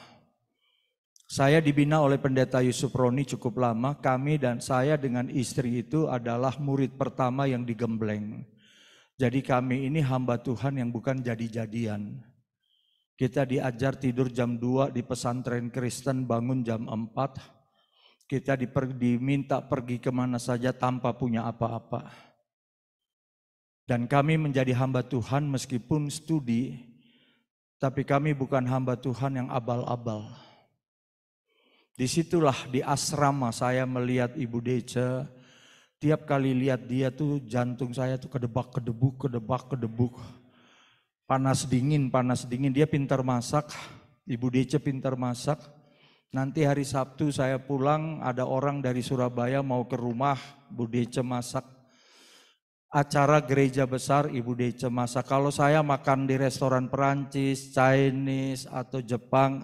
Saya dibina oleh pendeta Yusuf Roni cukup lama. Kami dan saya dengan istri itu adalah murid pertama yang digembleng. Jadi kami ini hamba Tuhan yang bukan jadi-jadian. Kita diajar tidur jam 2 di pesantren Kristen bangun jam 4. Kita diper, diminta pergi kemana saja tanpa punya apa-apa. Dan kami menjadi hamba Tuhan meskipun studi, tapi kami bukan hamba Tuhan yang abal-abal. Disitulah di asrama saya melihat Ibu Dece, tiap kali lihat dia tuh jantung saya tuh kedebak-kedebuk, kedebak-kedebuk. Kedebuk. kedebak kedebuk panas dingin, panas dingin. Dia pintar masak, Ibu Dece pintar masak. Nanti hari Sabtu saya pulang, ada orang dari Surabaya mau ke rumah, Bu Dece masak. Acara gereja besar Ibu Dece masak. Kalau saya makan di restoran Perancis, Chinese, atau Jepang,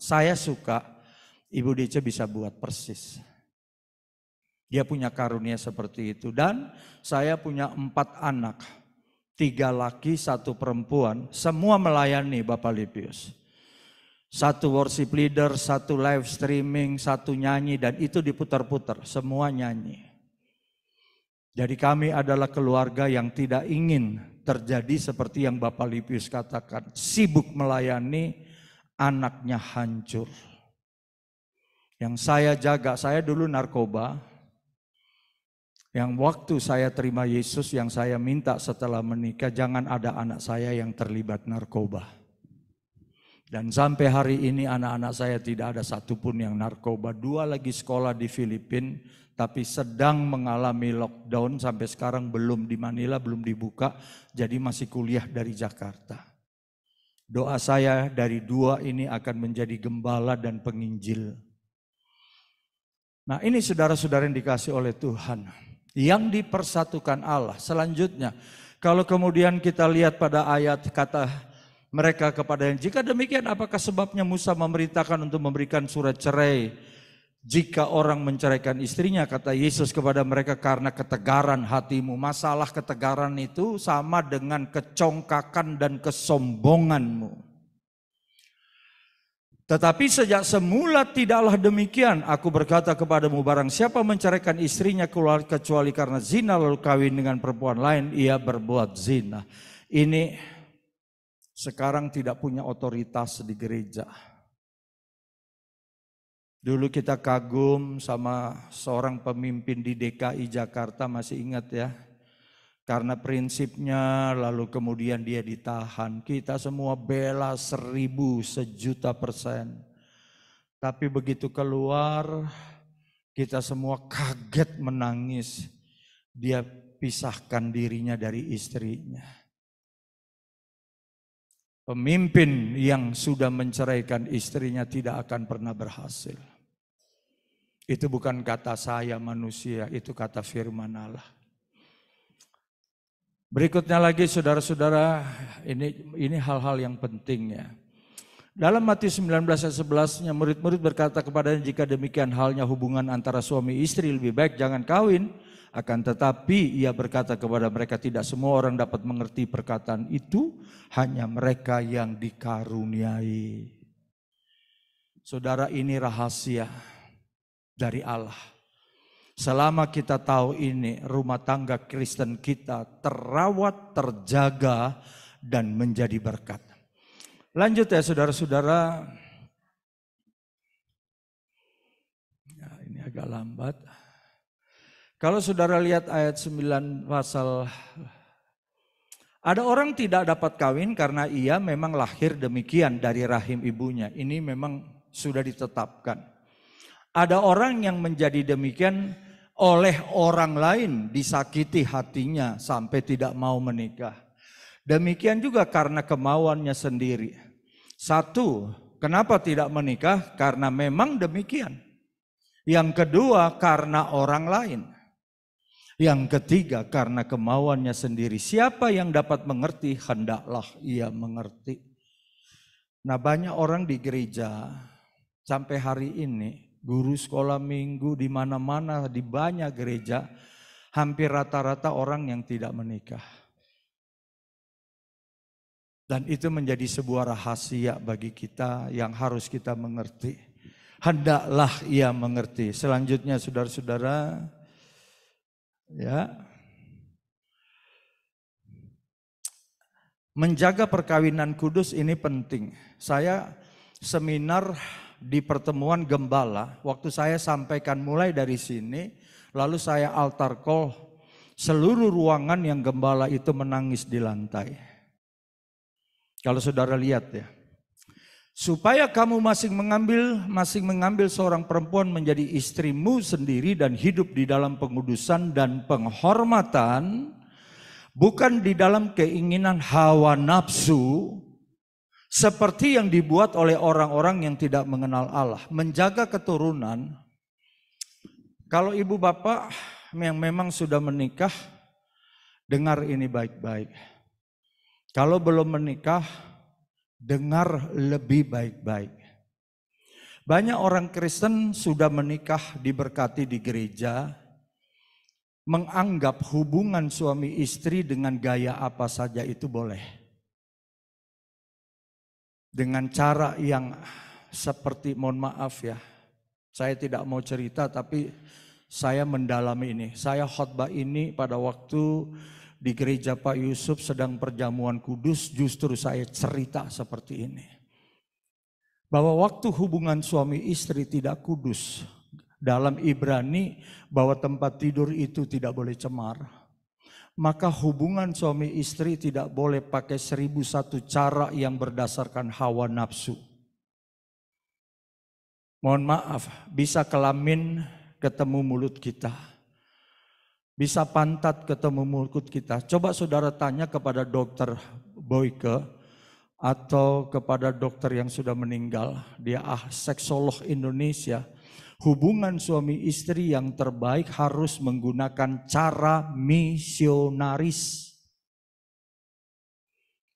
saya suka Ibu Dece bisa buat persis. Dia punya karunia seperti itu. Dan saya punya empat anak tiga laki, satu perempuan, semua melayani Bapak Lipius. Satu worship leader, satu live streaming, satu nyanyi, dan itu diputar-putar, semua nyanyi. Jadi kami adalah keluarga yang tidak ingin terjadi seperti yang Bapak Lipius katakan, sibuk melayani, anaknya hancur. Yang saya jaga, saya dulu narkoba, yang waktu saya terima Yesus yang saya minta setelah menikah jangan ada anak saya yang terlibat narkoba. Dan sampai hari ini anak-anak saya tidak ada satupun yang narkoba. Dua lagi sekolah di Filipina tapi sedang mengalami lockdown sampai sekarang belum di Manila, belum dibuka. Jadi masih kuliah dari Jakarta. Doa saya dari dua ini akan menjadi gembala dan penginjil. Nah ini saudara-saudara yang dikasih oleh Tuhan yang dipersatukan Allah. Selanjutnya, kalau kemudian kita lihat pada ayat kata mereka kepada yang jika demikian apakah sebabnya Musa memerintahkan untuk memberikan surat cerai jika orang menceraikan istrinya kata Yesus kepada mereka karena ketegaran hatimu. Masalah ketegaran itu sama dengan kecongkakan dan kesombonganmu. Tetapi sejak semula tidaklah demikian. Aku berkata kepadamu barang siapa menceraikan istrinya keluar kecuali karena zina lalu kawin dengan perempuan lain. Ia berbuat zina. Ini sekarang tidak punya otoritas di gereja. Dulu kita kagum sama seorang pemimpin di DKI Jakarta masih ingat ya karena prinsipnya lalu kemudian dia ditahan. Kita semua bela seribu sejuta persen. Tapi begitu keluar kita semua kaget menangis. Dia pisahkan dirinya dari istrinya. Pemimpin yang sudah menceraikan istrinya tidak akan pernah berhasil. Itu bukan kata saya manusia, itu kata firman Allah. Berikutnya lagi saudara-saudara, ini ini hal-hal yang pentingnya. Dalam Matius 19 ayat 11-nya murid-murid berkata kepadanya jika demikian halnya hubungan antara suami istri lebih baik jangan kawin. Akan tetapi ia berkata kepada mereka tidak semua orang dapat mengerti perkataan itu hanya mereka yang dikaruniai. Saudara ini rahasia dari Allah. Selama kita tahu ini, rumah tangga Kristen kita terawat, terjaga, dan menjadi berkat. Lanjut ya saudara-saudara. Ya, ini agak lambat. Kalau saudara lihat ayat 9 pasal ada orang tidak dapat kawin karena ia memang lahir demikian dari rahim ibunya. Ini memang sudah ditetapkan. Ada orang yang menjadi demikian oleh orang lain disakiti hatinya sampai tidak mau menikah. Demikian juga karena kemauannya sendiri. Satu, kenapa tidak menikah? Karena memang demikian. Yang kedua, karena orang lain. Yang ketiga, karena kemauannya sendiri. Siapa yang dapat mengerti, hendaklah ia mengerti. Nah, banyak orang di gereja sampai hari ini guru sekolah minggu di mana-mana di banyak gereja hampir rata-rata orang yang tidak menikah. Dan itu menjadi sebuah rahasia bagi kita yang harus kita mengerti. Hendaklah ia mengerti. Selanjutnya saudara-saudara ya menjaga perkawinan kudus ini penting. Saya seminar di pertemuan gembala, waktu saya sampaikan mulai dari sini, lalu saya altar call seluruh ruangan yang gembala itu menangis di lantai. Kalau saudara lihat ya, supaya kamu masing mengambil masing mengambil seorang perempuan menjadi istrimu sendiri dan hidup di dalam pengudusan dan penghormatan bukan di dalam keinginan hawa nafsu seperti yang dibuat oleh orang-orang yang tidak mengenal Allah. Menjaga keturunan, kalau ibu bapak yang memang sudah menikah, dengar ini baik-baik. Kalau belum menikah, dengar lebih baik-baik. Banyak orang Kristen sudah menikah diberkati di gereja, menganggap hubungan suami istri dengan gaya apa saja itu boleh dengan cara yang seperti mohon maaf ya. Saya tidak mau cerita tapi saya mendalami ini. Saya khotbah ini pada waktu di gereja Pak Yusuf sedang perjamuan kudus justru saya cerita seperti ini. Bahwa waktu hubungan suami istri tidak kudus dalam Ibrani bahwa tempat tidur itu tidak boleh cemar maka hubungan suami istri tidak boleh pakai seribu satu cara yang berdasarkan hawa nafsu. Mohon maaf, bisa kelamin ketemu mulut kita. Bisa pantat ketemu mulut kita. Coba saudara tanya kepada dokter Boyke atau kepada dokter yang sudah meninggal. Dia ah seksolog Indonesia hubungan suami istri yang terbaik harus menggunakan cara misionaris.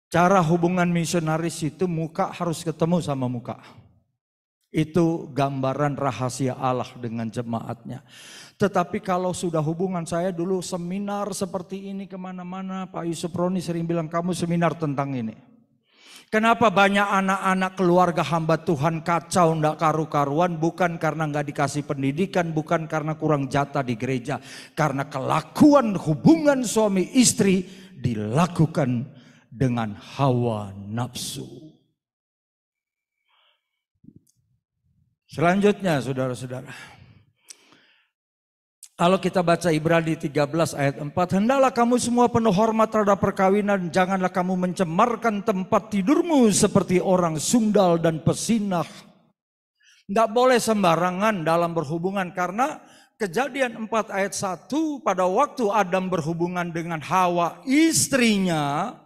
Cara hubungan misionaris itu muka harus ketemu sama muka. Itu gambaran rahasia Allah dengan jemaatnya. Tetapi kalau sudah hubungan saya dulu seminar seperti ini kemana-mana, Pak Yusuf Roni sering bilang kamu seminar tentang ini. Kenapa banyak anak-anak keluarga hamba Tuhan kacau ndak karu-karuan bukan karena nggak dikasih pendidikan, bukan karena kurang jatah di gereja, karena kelakuan hubungan suami istri dilakukan dengan hawa nafsu. Selanjutnya saudara-saudara. Kalau kita baca Ibrani 13 ayat 4, hendaklah kamu semua penuh hormat terhadap perkawinan, janganlah kamu mencemarkan tempat tidurmu seperti orang sundal dan pesinah. Tidak boleh sembarangan dalam berhubungan karena kejadian 4 ayat 1 pada waktu Adam berhubungan dengan Hawa istrinya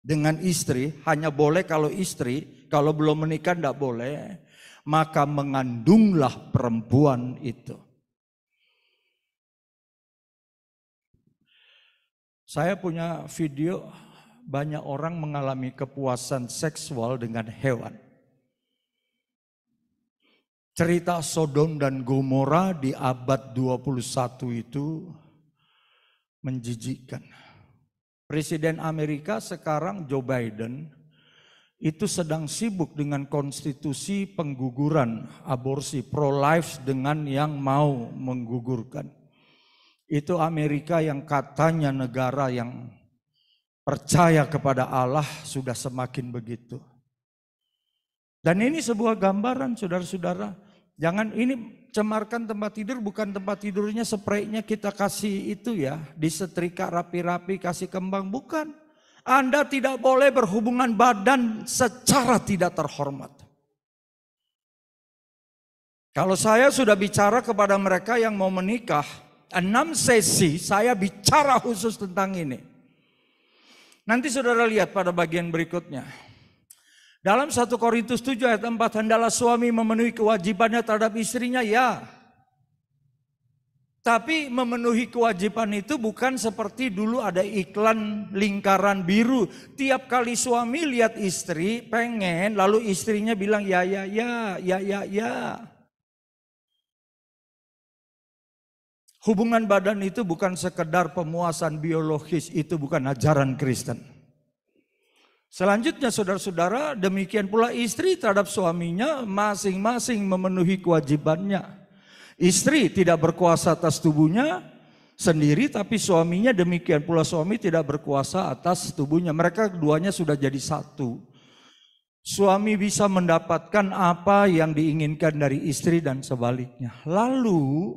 dengan istri hanya boleh kalau istri kalau belum menikah tidak boleh maka mengandunglah perempuan itu. Saya punya video banyak orang mengalami kepuasan seksual dengan hewan. Cerita Sodom dan Gomora di abad 21 itu menjijikkan. Presiden Amerika sekarang Joe Biden itu sedang sibuk dengan konstitusi pengguguran aborsi pro-life dengan yang mau menggugurkan. Itu Amerika yang katanya negara yang percaya kepada Allah sudah semakin begitu. Dan ini sebuah gambaran saudara-saudara. Jangan ini cemarkan tempat tidur bukan tempat tidurnya spraynya kita kasih itu ya. Disetrika rapi-rapi kasih kembang. Bukan. Anda tidak boleh berhubungan badan secara tidak terhormat. Kalau saya sudah bicara kepada mereka yang mau menikah, enam sesi saya bicara khusus tentang ini. Nanti saudara lihat pada bagian berikutnya. Dalam 1 Korintus 7 ayat 4, hendalah suami memenuhi kewajibannya terhadap istrinya, ya. Tapi memenuhi kewajiban itu bukan seperti dulu ada iklan lingkaran biru. Tiap kali suami lihat istri pengen, lalu istrinya bilang ya, ya, ya, ya, ya, ya. Hubungan badan itu bukan sekedar pemuasan biologis, itu bukan ajaran Kristen. Selanjutnya saudara-saudara, demikian pula istri terhadap suaminya masing-masing memenuhi kewajibannya. Istri tidak berkuasa atas tubuhnya sendiri, tapi suaminya demikian pula suami tidak berkuasa atas tubuhnya. Mereka keduanya sudah jadi satu. Suami bisa mendapatkan apa yang diinginkan dari istri dan sebaliknya. Lalu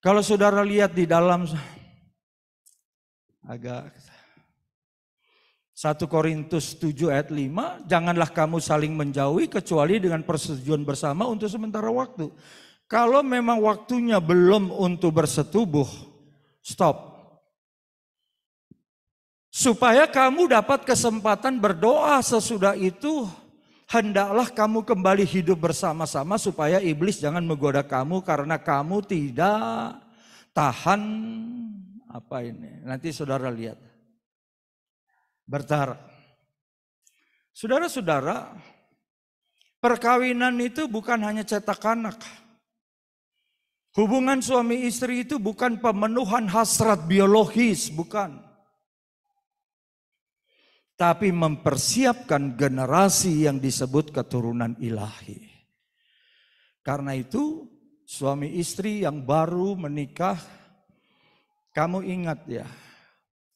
kalau saudara lihat di dalam agak 1 Korintus 7 ayat 5, janganlah kamu saling menjauhi kecuali dengan persetujuan bersama untuk sementara waktu. Kalau memang waktunya belum untuk bersetubuh, stop. Supaya kamu dapat kesempatan berdoa sesudah itu hendaklah kamu kembali hidup bersama-sama supaya iblis jangan menggoda kamu karena kamu tidak tahan apa ini. Nanti saudara lihat. Bertar. Saudara-saudara, perkawinan itu bukan hanya cetak anak. Hubungan suami istri itu bukan pemenuhan hasrat biologis, bukan tapi mempersiapkan generasi yang disebut keturunan ilahi. Karena itu, suami istri yang baru menikah, kamu ingat ya,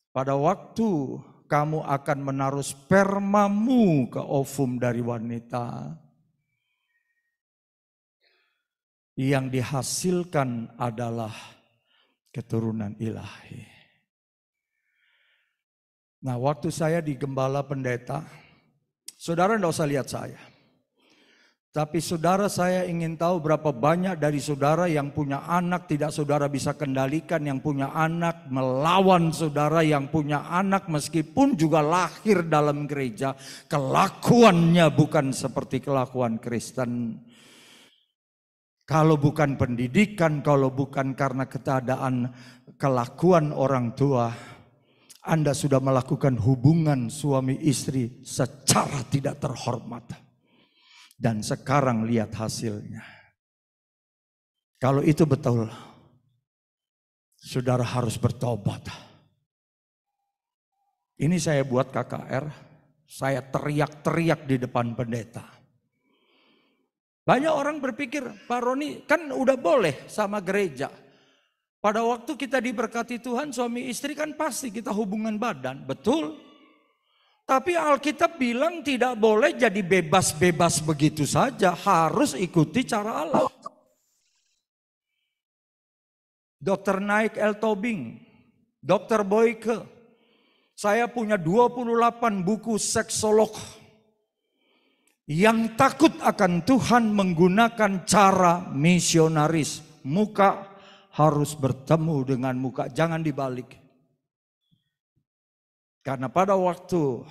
pada waktu kamu akan menaruh spermamu ke ovum dari wanita, yang dihasilkan adalah keturunan ilahi. Nah waktu saya di Gembala Pendeta, saudara tidak usah lihat saya. Tapi saudara saya ingin tahu berapa banyak dari saudara yang punya anak tidak saudara bisa kendalikan, yang punya anak melawan saudara yang punya anak meskipun juga lahir dalam gereja, kelakuannya bukan seperti kelakuan Kristen. Kalau bukan pendidikan, kalau bukan karena ketadaan kelakuan orang tua, anda sudah melakukan hubungan suami istri secara tidak terhormat. Dan sekarang lihat hasilnya. Kalau itu betul, saudara harus bertobat. Ini saya buat KKR, saya teriak-teriak di depan pendeta. Banyak orang berpikir, Pak Roni kan udah boleh sama gereja. Pada waktu kita diberkati Tuhan, suami istri kan pasti kita hubungan badan, betul? Tapi Alkitab bilang tidak boleh jadi bebas-bebas begitu saja, harus ikuti cara Allah. Dokter Naik El Tobing, Dokter Boyke, saya punya 28 buku seksolog yang takut akan Tuhan menggunakan cara misionaris. Muka harus bertemu dengan muka, jangan dibalik. Karena pada waktu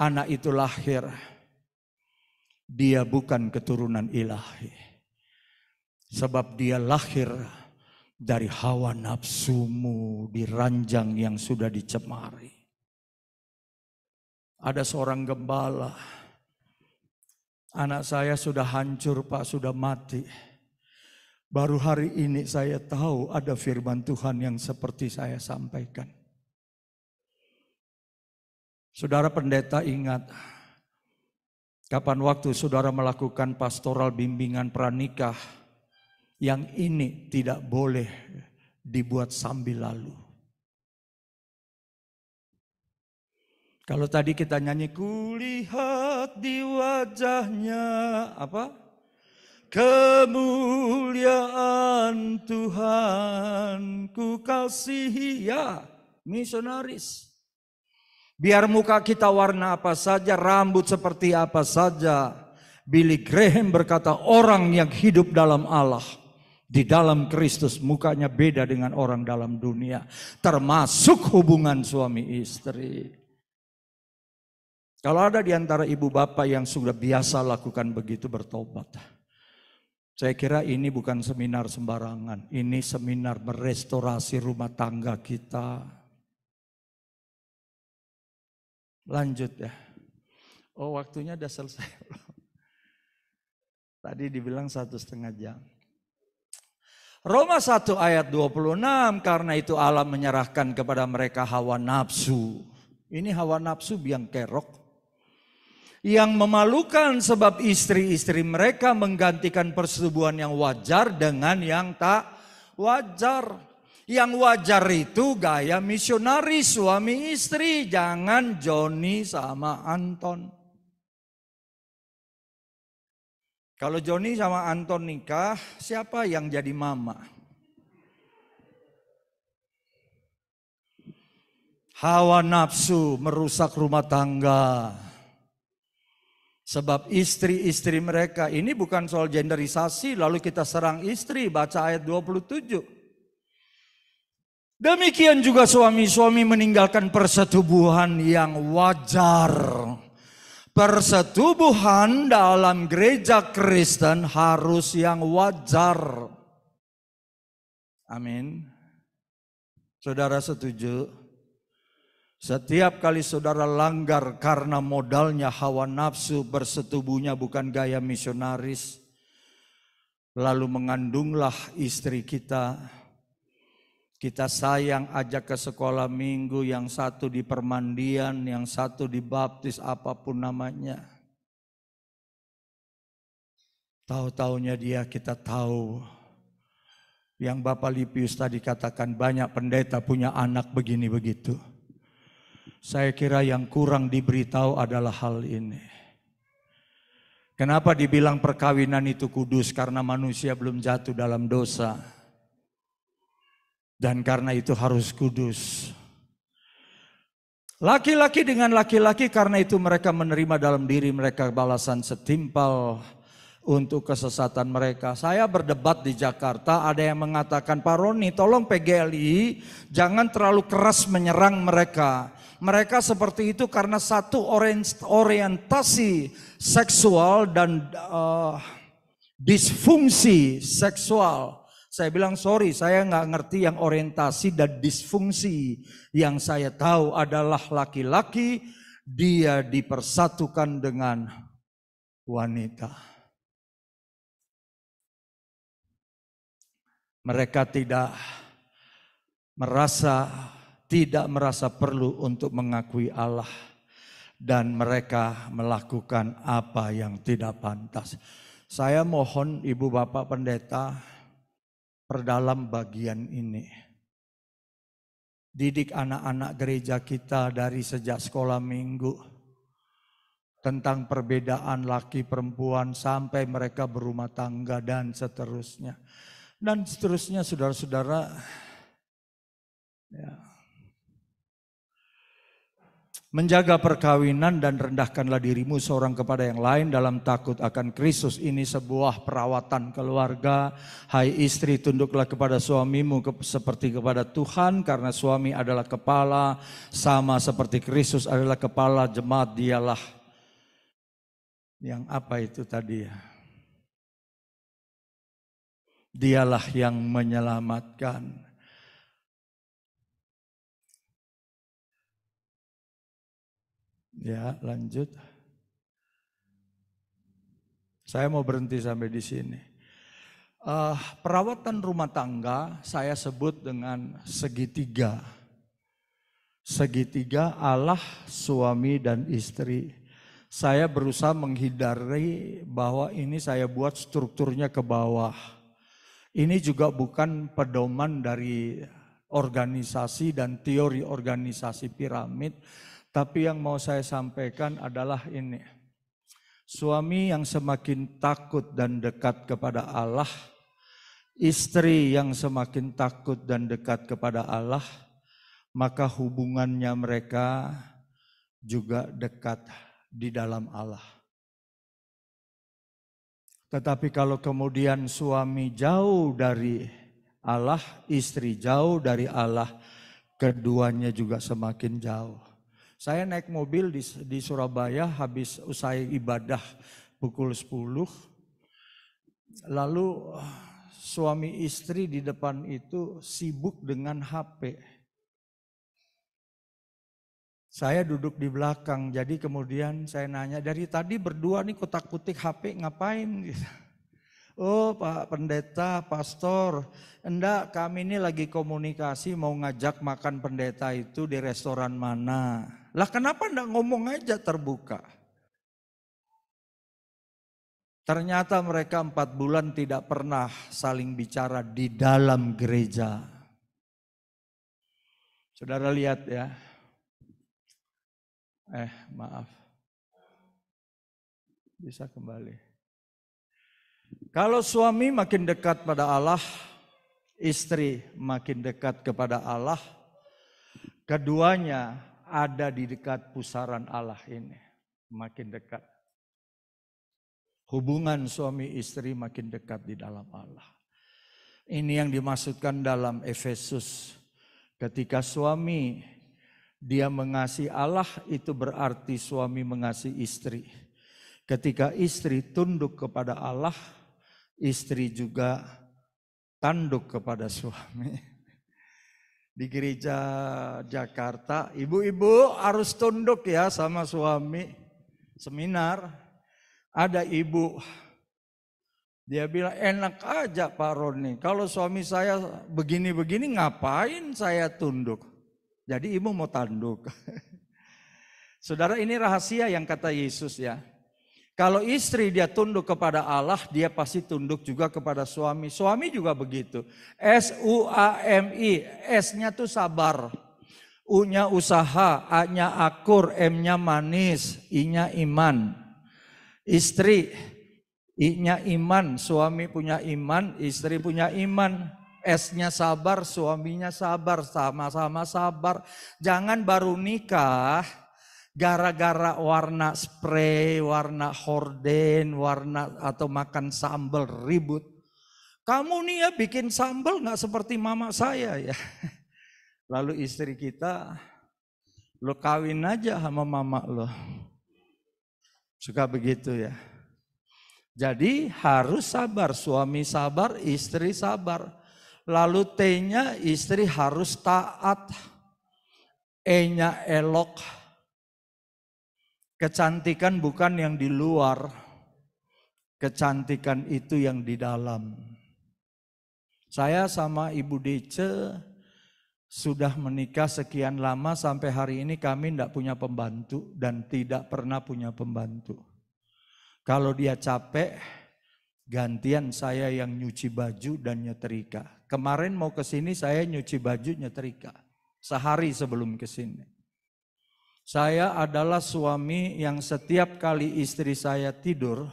anak itu lahir, dia bukan keturunan ilahi. Sebab dia lahir dari hawa nafsumu di ranjang yang sudah dicemari. Ada seorang gembala, anak saya sudah hancur pak, sudah mati. Baru hari ini saya tahu ada firman Tuhan yang seperti saya sampaikan. Saudara pendeta ingat, kapan waktu saudara melakukan pastoral bimbingan pranikah, yang ini tidak boleh dibuat sambil lalu. Kalau tadi kita nyanyi kulihat di wajahnya apa? kemuliaan Tuhan ku kasihi ya misionaris. Biar muka kita warna apa saja, rambut seperti apa saja. Billy Graham berkata orang yang hidup dalam Allah. Di dalam Kristus mukanya beda dengan orang dalam dunia. Termasuk hubungan suami istri. Kalau ada di antara ibu bapak yang sudah biasa lakukan begitu bertobat. Saya kira ini bukan seminar sembarangan, ini seminar merestorasi rumah tangga kita. Lanjut ya. Oh waktunya udah selesai. Tadi dibilang satu setengah jam. Roma 1 ayat 26, karena itu Allah menyerahkan kepada mereka hawa nafsu. Ini hawa nafsu biang kerok yang memalukan sebab istri-istri mereka menggantikan persetubuhan yang wajar dengan yang tak wajar. Yang wajar itu gaya misionaris suami istri, jangan Joni sama Anton. Kalau Joni sama Anton nikah, siapa yang jadi mama? Hawa nafsu merusak rumah tangga. Sebab istri-istri mereka ini bukan soal genderisasi lalu kita serang istri baca ayat 27. Demikian juga suami-suami meninggalkan persetubuhan yang wajar. Persetubuhan dalam gereja Kristen harus yang wajar. Amin. Saudara setuju? Setiap kali saudara langgar karena modalnya hawa nafsu bersetubuhnya bukan gaya misionaris, lalu mengandunglah istri kita. Kita sayang ajak ke sekolah minggu yang satu di permandian, yang satu di baptis, apapun namanya. tahu tahunya dia kita tahu yang Bapak Lipius tadi katakan banyak pendeta punya anak begini begitu. Saya kira yang kurang diberitahu adalah hal ini. Kenapa dibilang perkawinan itu kudus? Karena manusia belum jatuh dalam dosa. Dan karena itu harus kudus. Laki-laki dengan laki-laki karena itu mereka menerima dalam diri mereka balasan setimpal untuk kesesatan mereka. Saya berdebat di Jakarta, ada yang mengatakan, Pak Roni tolong PGLI jangan terlalu keras menyerang mereka. Mereka seperti itu karena satu orientasi seksual dan uh, disfungsi seksual. Saya bilang sorry, saya nggak ngerti yang orientasi dan disfungsi. Yang saya tahu adalah laki-laki dia dipersatukan dengan wanita. Mereka tidak merasa tidak merasa perlu untuk mengakui Allah dan mereka melakukan apa yang tidak pantas. Saya mohon Ibu Bapak Pendeta perdalam bagian ini. Didik anak-anak gereja kita dari sejak sekolah minggu tentang perbedaan laki perempuan sampai mereka berumah tangga dan seterusnya. Dan seterusnya saudara-saudara ya, Menjaga perkawinan dan rendahkanlah dirimu seorang kepada yang lain dalam takut akan Kristus ini sebuah perawatan keluarga. Hai istri tunduklah kepada suamimu seperti kepada Tuhan karena suami adalah kepala sama seperti Kristus adalah kepala jemaat dialah. Yang apa itu tadi ya? Dialah yang menyelamatkan. Ya, lanjut. Saya mau berhenti sampai di sini. Uh, perawatan rumah tangga saya sebut dengan segitiga. Segitiga Allah, suami, dan istri. Saya berusaha menghindari bahwa ini saya buat strukturnya ke bawah. Ini juga bukan pedoman dari organisasi dan teori organisasi piramid, tapi yang mau saya sampaikan adalah ini. Suami yang semakin takut dan dekat kepada Allah, istri yang semakin takut dan dekat kepada Allah, maka hubungannya mereka juga dekat di dalam Allah. Tetapi kalau kemudian suami jauh dari Allah, istri jauh dari Allah, keduanya juga semakin jauh. Saya naik mobil di, di Surabaya habis usai ibadah pukul 10. Lalu suami istri di depan itu sibuk dengan HP. Saya duduk di belakang, jadi kemudian saya nanya, dari tadi berdua nih kotak-kutik HP ngapain? Gitu. Oh Pak Pendeta, Pastor, enggak kami ini lagi komunikasi mau ngajak makan pendeta itu di restoran mana. Lah kenapa enggak ngomong aja terbuka? Ternyata mereka empat bulan tidak pernah saling bicara di dalam gereja. Saudara lihat ya. Eh maaf. Bisa kembali. Kalau suami makin dekat pada Allah, istri makin dekat kepada Allah, keduanya ada di dekat pusaran Allah ini, makin dekat. Hubungan suami istri makin dekat di dalam Allah. Ini yang dimaksudkan dalam Efesus. Ketika suami dia mengasihi Allah itu berarti suami mengasihi istri. Ketika istri tunduk kepada Allah, istri juga tanduk kepada suami. Di gereja Jakarta, ibu-ibu harus tunduk ya sama suami. Seminar, ada ibu. Dia bilang enak aja Pak Roni, kalau suami saya begini-begini ngapain saya tunduk. Jadi ibu mau tanduk. Saudara ini rahasia yang kata Yesus ya. Kalau istri dia tunduk kepada Allah, dia pasti tunduk juga kepada suami. Suami juga begitu. S U A M I, S-nya tuh sabar. U-nya usaha, A-nya akur, M-nya manis, I-nya iman. Istri, I-nya iman, suami punya iman, istri punya iman. S-nya sabar, suaminya sabar, sama-sama sabar. Jangan baru nikah, gara-gara warna spray, warna horden, warna atau makan sambal ribut. Kamu nih ya bikin sambal nggak seperti mama saya ya. Lalu istri kita, lo kawin aja sama mama lo. Suka begitu ya. Jadi harus sabar, suami sabar, istri sabar. Lalu T-nya istri harus taat, E-nya elok, Kecantikan bukan yang di luar, kecantikan itu yang di dalam. Saya sama Ibu Dece sudah menikah sekian lama sampai hari ini kami tidak punya pembantu dan tidak pernah punya pembantu. Kalau dia capek, gantian saya yang nyuci baju dan nyetrika. Kemarin mau ke sini saya nyuci baju nyetrika sehari sebelum ke sini. Saya adalah suami yang setiap kali istri saya tidur,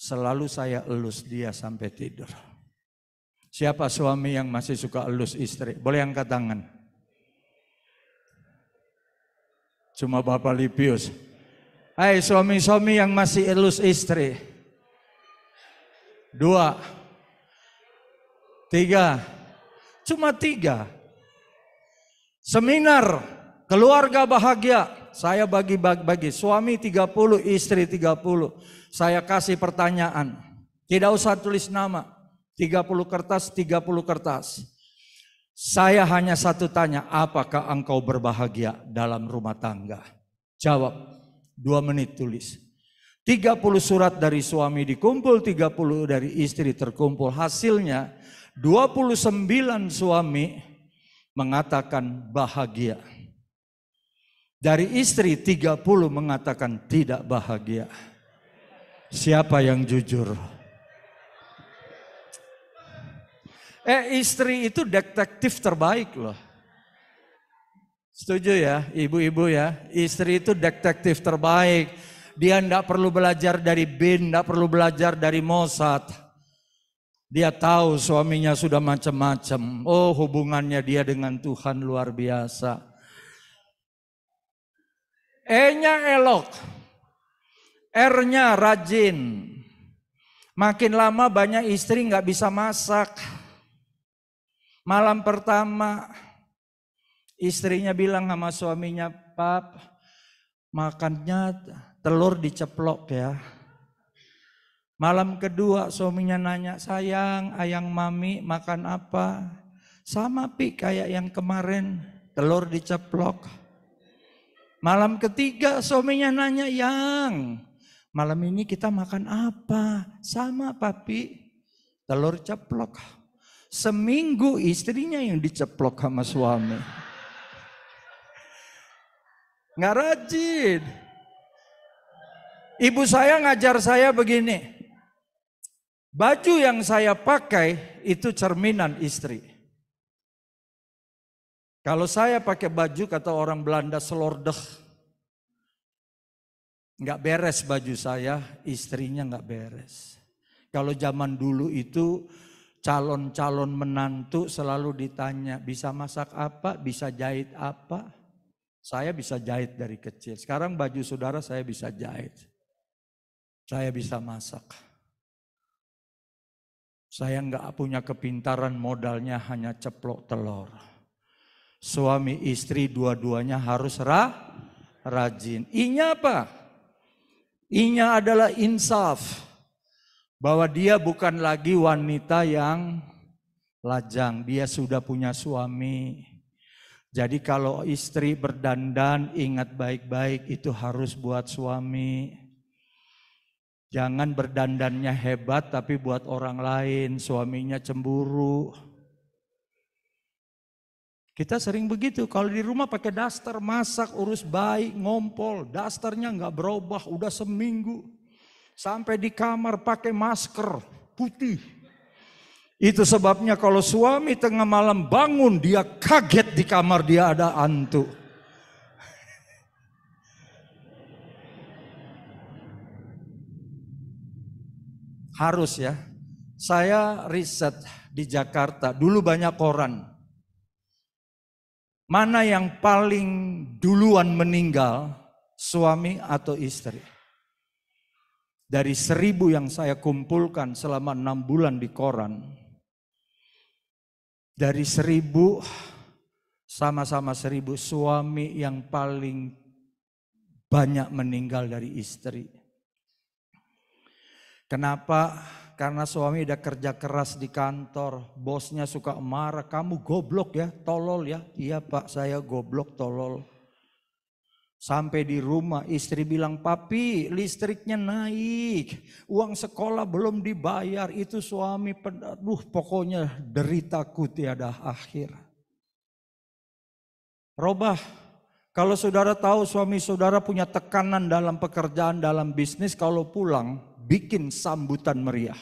selalu saya elus dia sampai tidur. Siapa suami yang masih suka elus istri? Boleh angkat tangan. Cuma Bapak Lipius. Hai suami-suami yang masih elus istri. Dua. Tiga. Cuma tiga. Seminar Keluarga bahagia, saya bagi-bagi suami 30, istri 30. Saya kasih pertanyaan. Tidak usah tulis nama. 30 kertas, 30 kertas. Saya hanya satu tanya, apakah engkau berbahagia dalam rumah tangga? Jawab, dua menit tulis. 30 surat dari suami dikumpul, 30 dari istri terkumpul. Hasilnya 29 suami mengatakan bahagia. Dari istri 30 mengatakan tidak bahagia. Siapa yang jujur? Eh istri itu detektif terbaik loh. Setuju ya ibu-ibu ya. Istri itu detektif terbaik. Dia tidak perlu belajar dari BIN, tidak perlu belajar dari mosad. Dia tahu suaminya sudah macam-macam. Oh hubungannya dia dengan Tuhan luar biasa. E-nya elok. R-nya rajin. Makin lama banyak istri nggak bisa masak. Malam pertama istrinya bilang sama suaminya, "Pap, makannya telur diceplok ya." Malam kedua suaminya nanya, "Sayang, ayang mami makan apa?" Sama pi kayak yang kemarin, telur diceplok. Malam ketiga suaminya nanya, yang malam ini kita makan apa? Sama papi, telur ceplok. Seminggu istrinya yang diceplok sama suami. Nggak rajin. Ibu saya ngajar saya begini. Baju yang saya pakai itu cerminan istri. Kalau saya pakai baju kata orang Belanda selordeh, nggak beres baju saya, istrinya nggak beres. Kalau zaman dulu itu calon-calon menantu selalu ditanya, bisa masak apa, bisa jahit apa. Saya bisa jahit dari kecil. Sekarang baju saudara saya bisa jahit. Saya bisa masak. Saya nggak punya kepintaran modalnya hanya ceplok telur. Suami istri dua-duanya harus rah, rajin. Inya apa? Inya adalah insaf. Bahwa dia bukan lagi wanita yang lajang. Dia sudah punya suami. Jadi kalau istri berdandan ingat baik-baik itu harus buat suami. Jangan berdandannya hebat tapi buat orang lain, suaminya cemburu. Kita sering begitu, kalau di rumah pakai daster, masak, urus bayi, ngompol, dasternya nggak berubah, udah seminggu. Sampai di kamar pakai masker putih. Itu sebabnya kalau suami tengah malam bangun, dia kaget di kamar dia ada antu. Harus ya, saya riset di Jakarta, dulu banyak koran, Mana yang paling duluan meninggal, suami atau istri? Dari seribu yang saya kumpulkan selama enam bulan di koran, dari seribu sama-sama seribu suami yang paling banyak meninggal dari istri. Kenapa karena suami udah kerja keras di kantor, bosnya suka marah, kamu goblok ya, tolol ya. Iya pak, saya goblok, tolol. Sampai di rumah istri bilang, papi listriknya naik, uang sekolah belum dibayar, itu suami penuh pokoknya deritaku tiada akhir. Robah, kalau saudara tahu suami saudara punya tekanan dalam pekerjaan, dalam bisnis, kalau pulang bikin sambutan meriah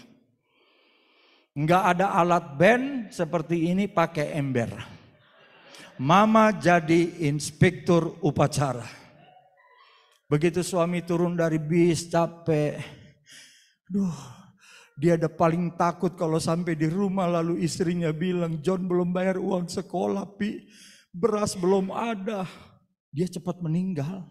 nggak ada alat band seperti ini pakai ember. Mama jadi inspektur upacara. Begitu suami turun dari bis capek. Duh, dia ada paling takut kalau sampai di rumah lalu istrinya bilang, John belum bayar uang sekolah, Pi. Beras belum ada. Dia cepat meninggal.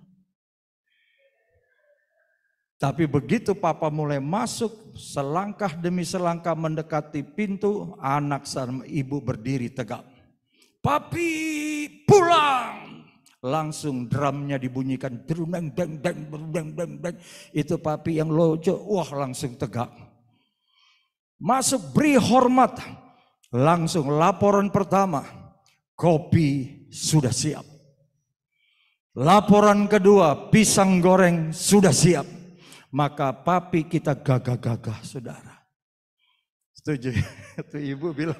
Tapi begitu papa mulai masuk selangkah demi selangkah mendekati pintu, anak sama ibu berdiri tegak. Papi pulang. Langsung drumnya dibunyikan. Drumeng, deng, deng, deng, deng, deng. Itu papi yang lojo, wah langsung tegak. Masuk beri hormat. Langsung laporan pertama. Kopi sudah siap. Laporan kedua, pisang goreng sudah siap maka papi kita gagah-gagah, saudara. Setuju? Itu ibu bilang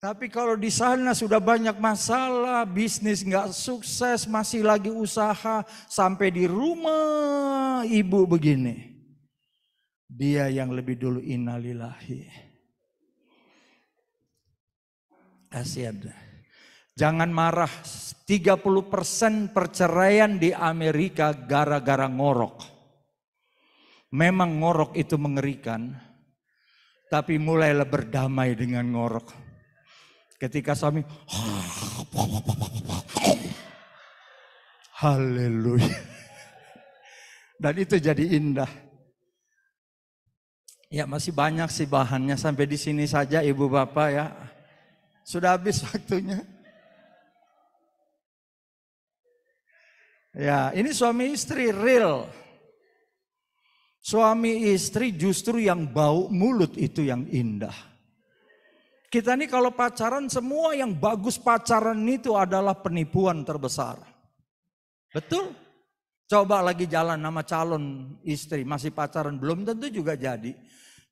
Tapi kalau di sana sudah banyak masalah, bisnis nggak sukses, masih lagi usaha, sampai di rumah ibu begini. Dia yang lebih dulu innalillahi. Kasihan dah. Jangan marah, 30% perceraian di Amerika gara-gara ngorok. Memang ngorok itu mengerikan, tapi mulailah berdamai dengan ngorok. Ketika suami, haleluya. Dan itu jadi indah. Ya masih banyak sih bahannya sampai di sini saja ibu bapak ya. Sudah habis waktunya. Ya, ini suami istri real. Suami istri justru yang bau mulut itu yang indah. Kita nih kalau pacaran semua yang bagus pacaran itu adalah penipuan terbesar. Betul? Coba lagi jalan nama calon istri masih pacaran belum tentu juga jadi.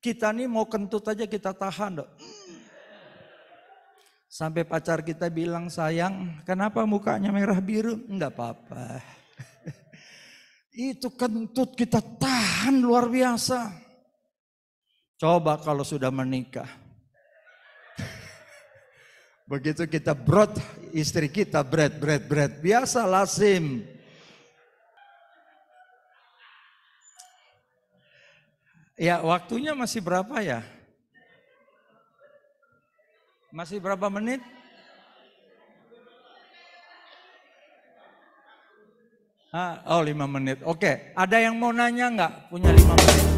Kita nih mau kentut aja kita tahan dok. Sampai pacar kita bilang sayang, kenapa mukanya merah biru? Enggak apa-apa. Itu kentut kita tahan luar biasa. Coba kalau sudah menikah. Begitu kita brot istri kita bread bread bread biasa lasim. Ya waktunya masih berapa ya? Masih berapa menit? Ah, oh lima menit. Oke, okay. ada yang mau nanya nggak? Punya lima menit.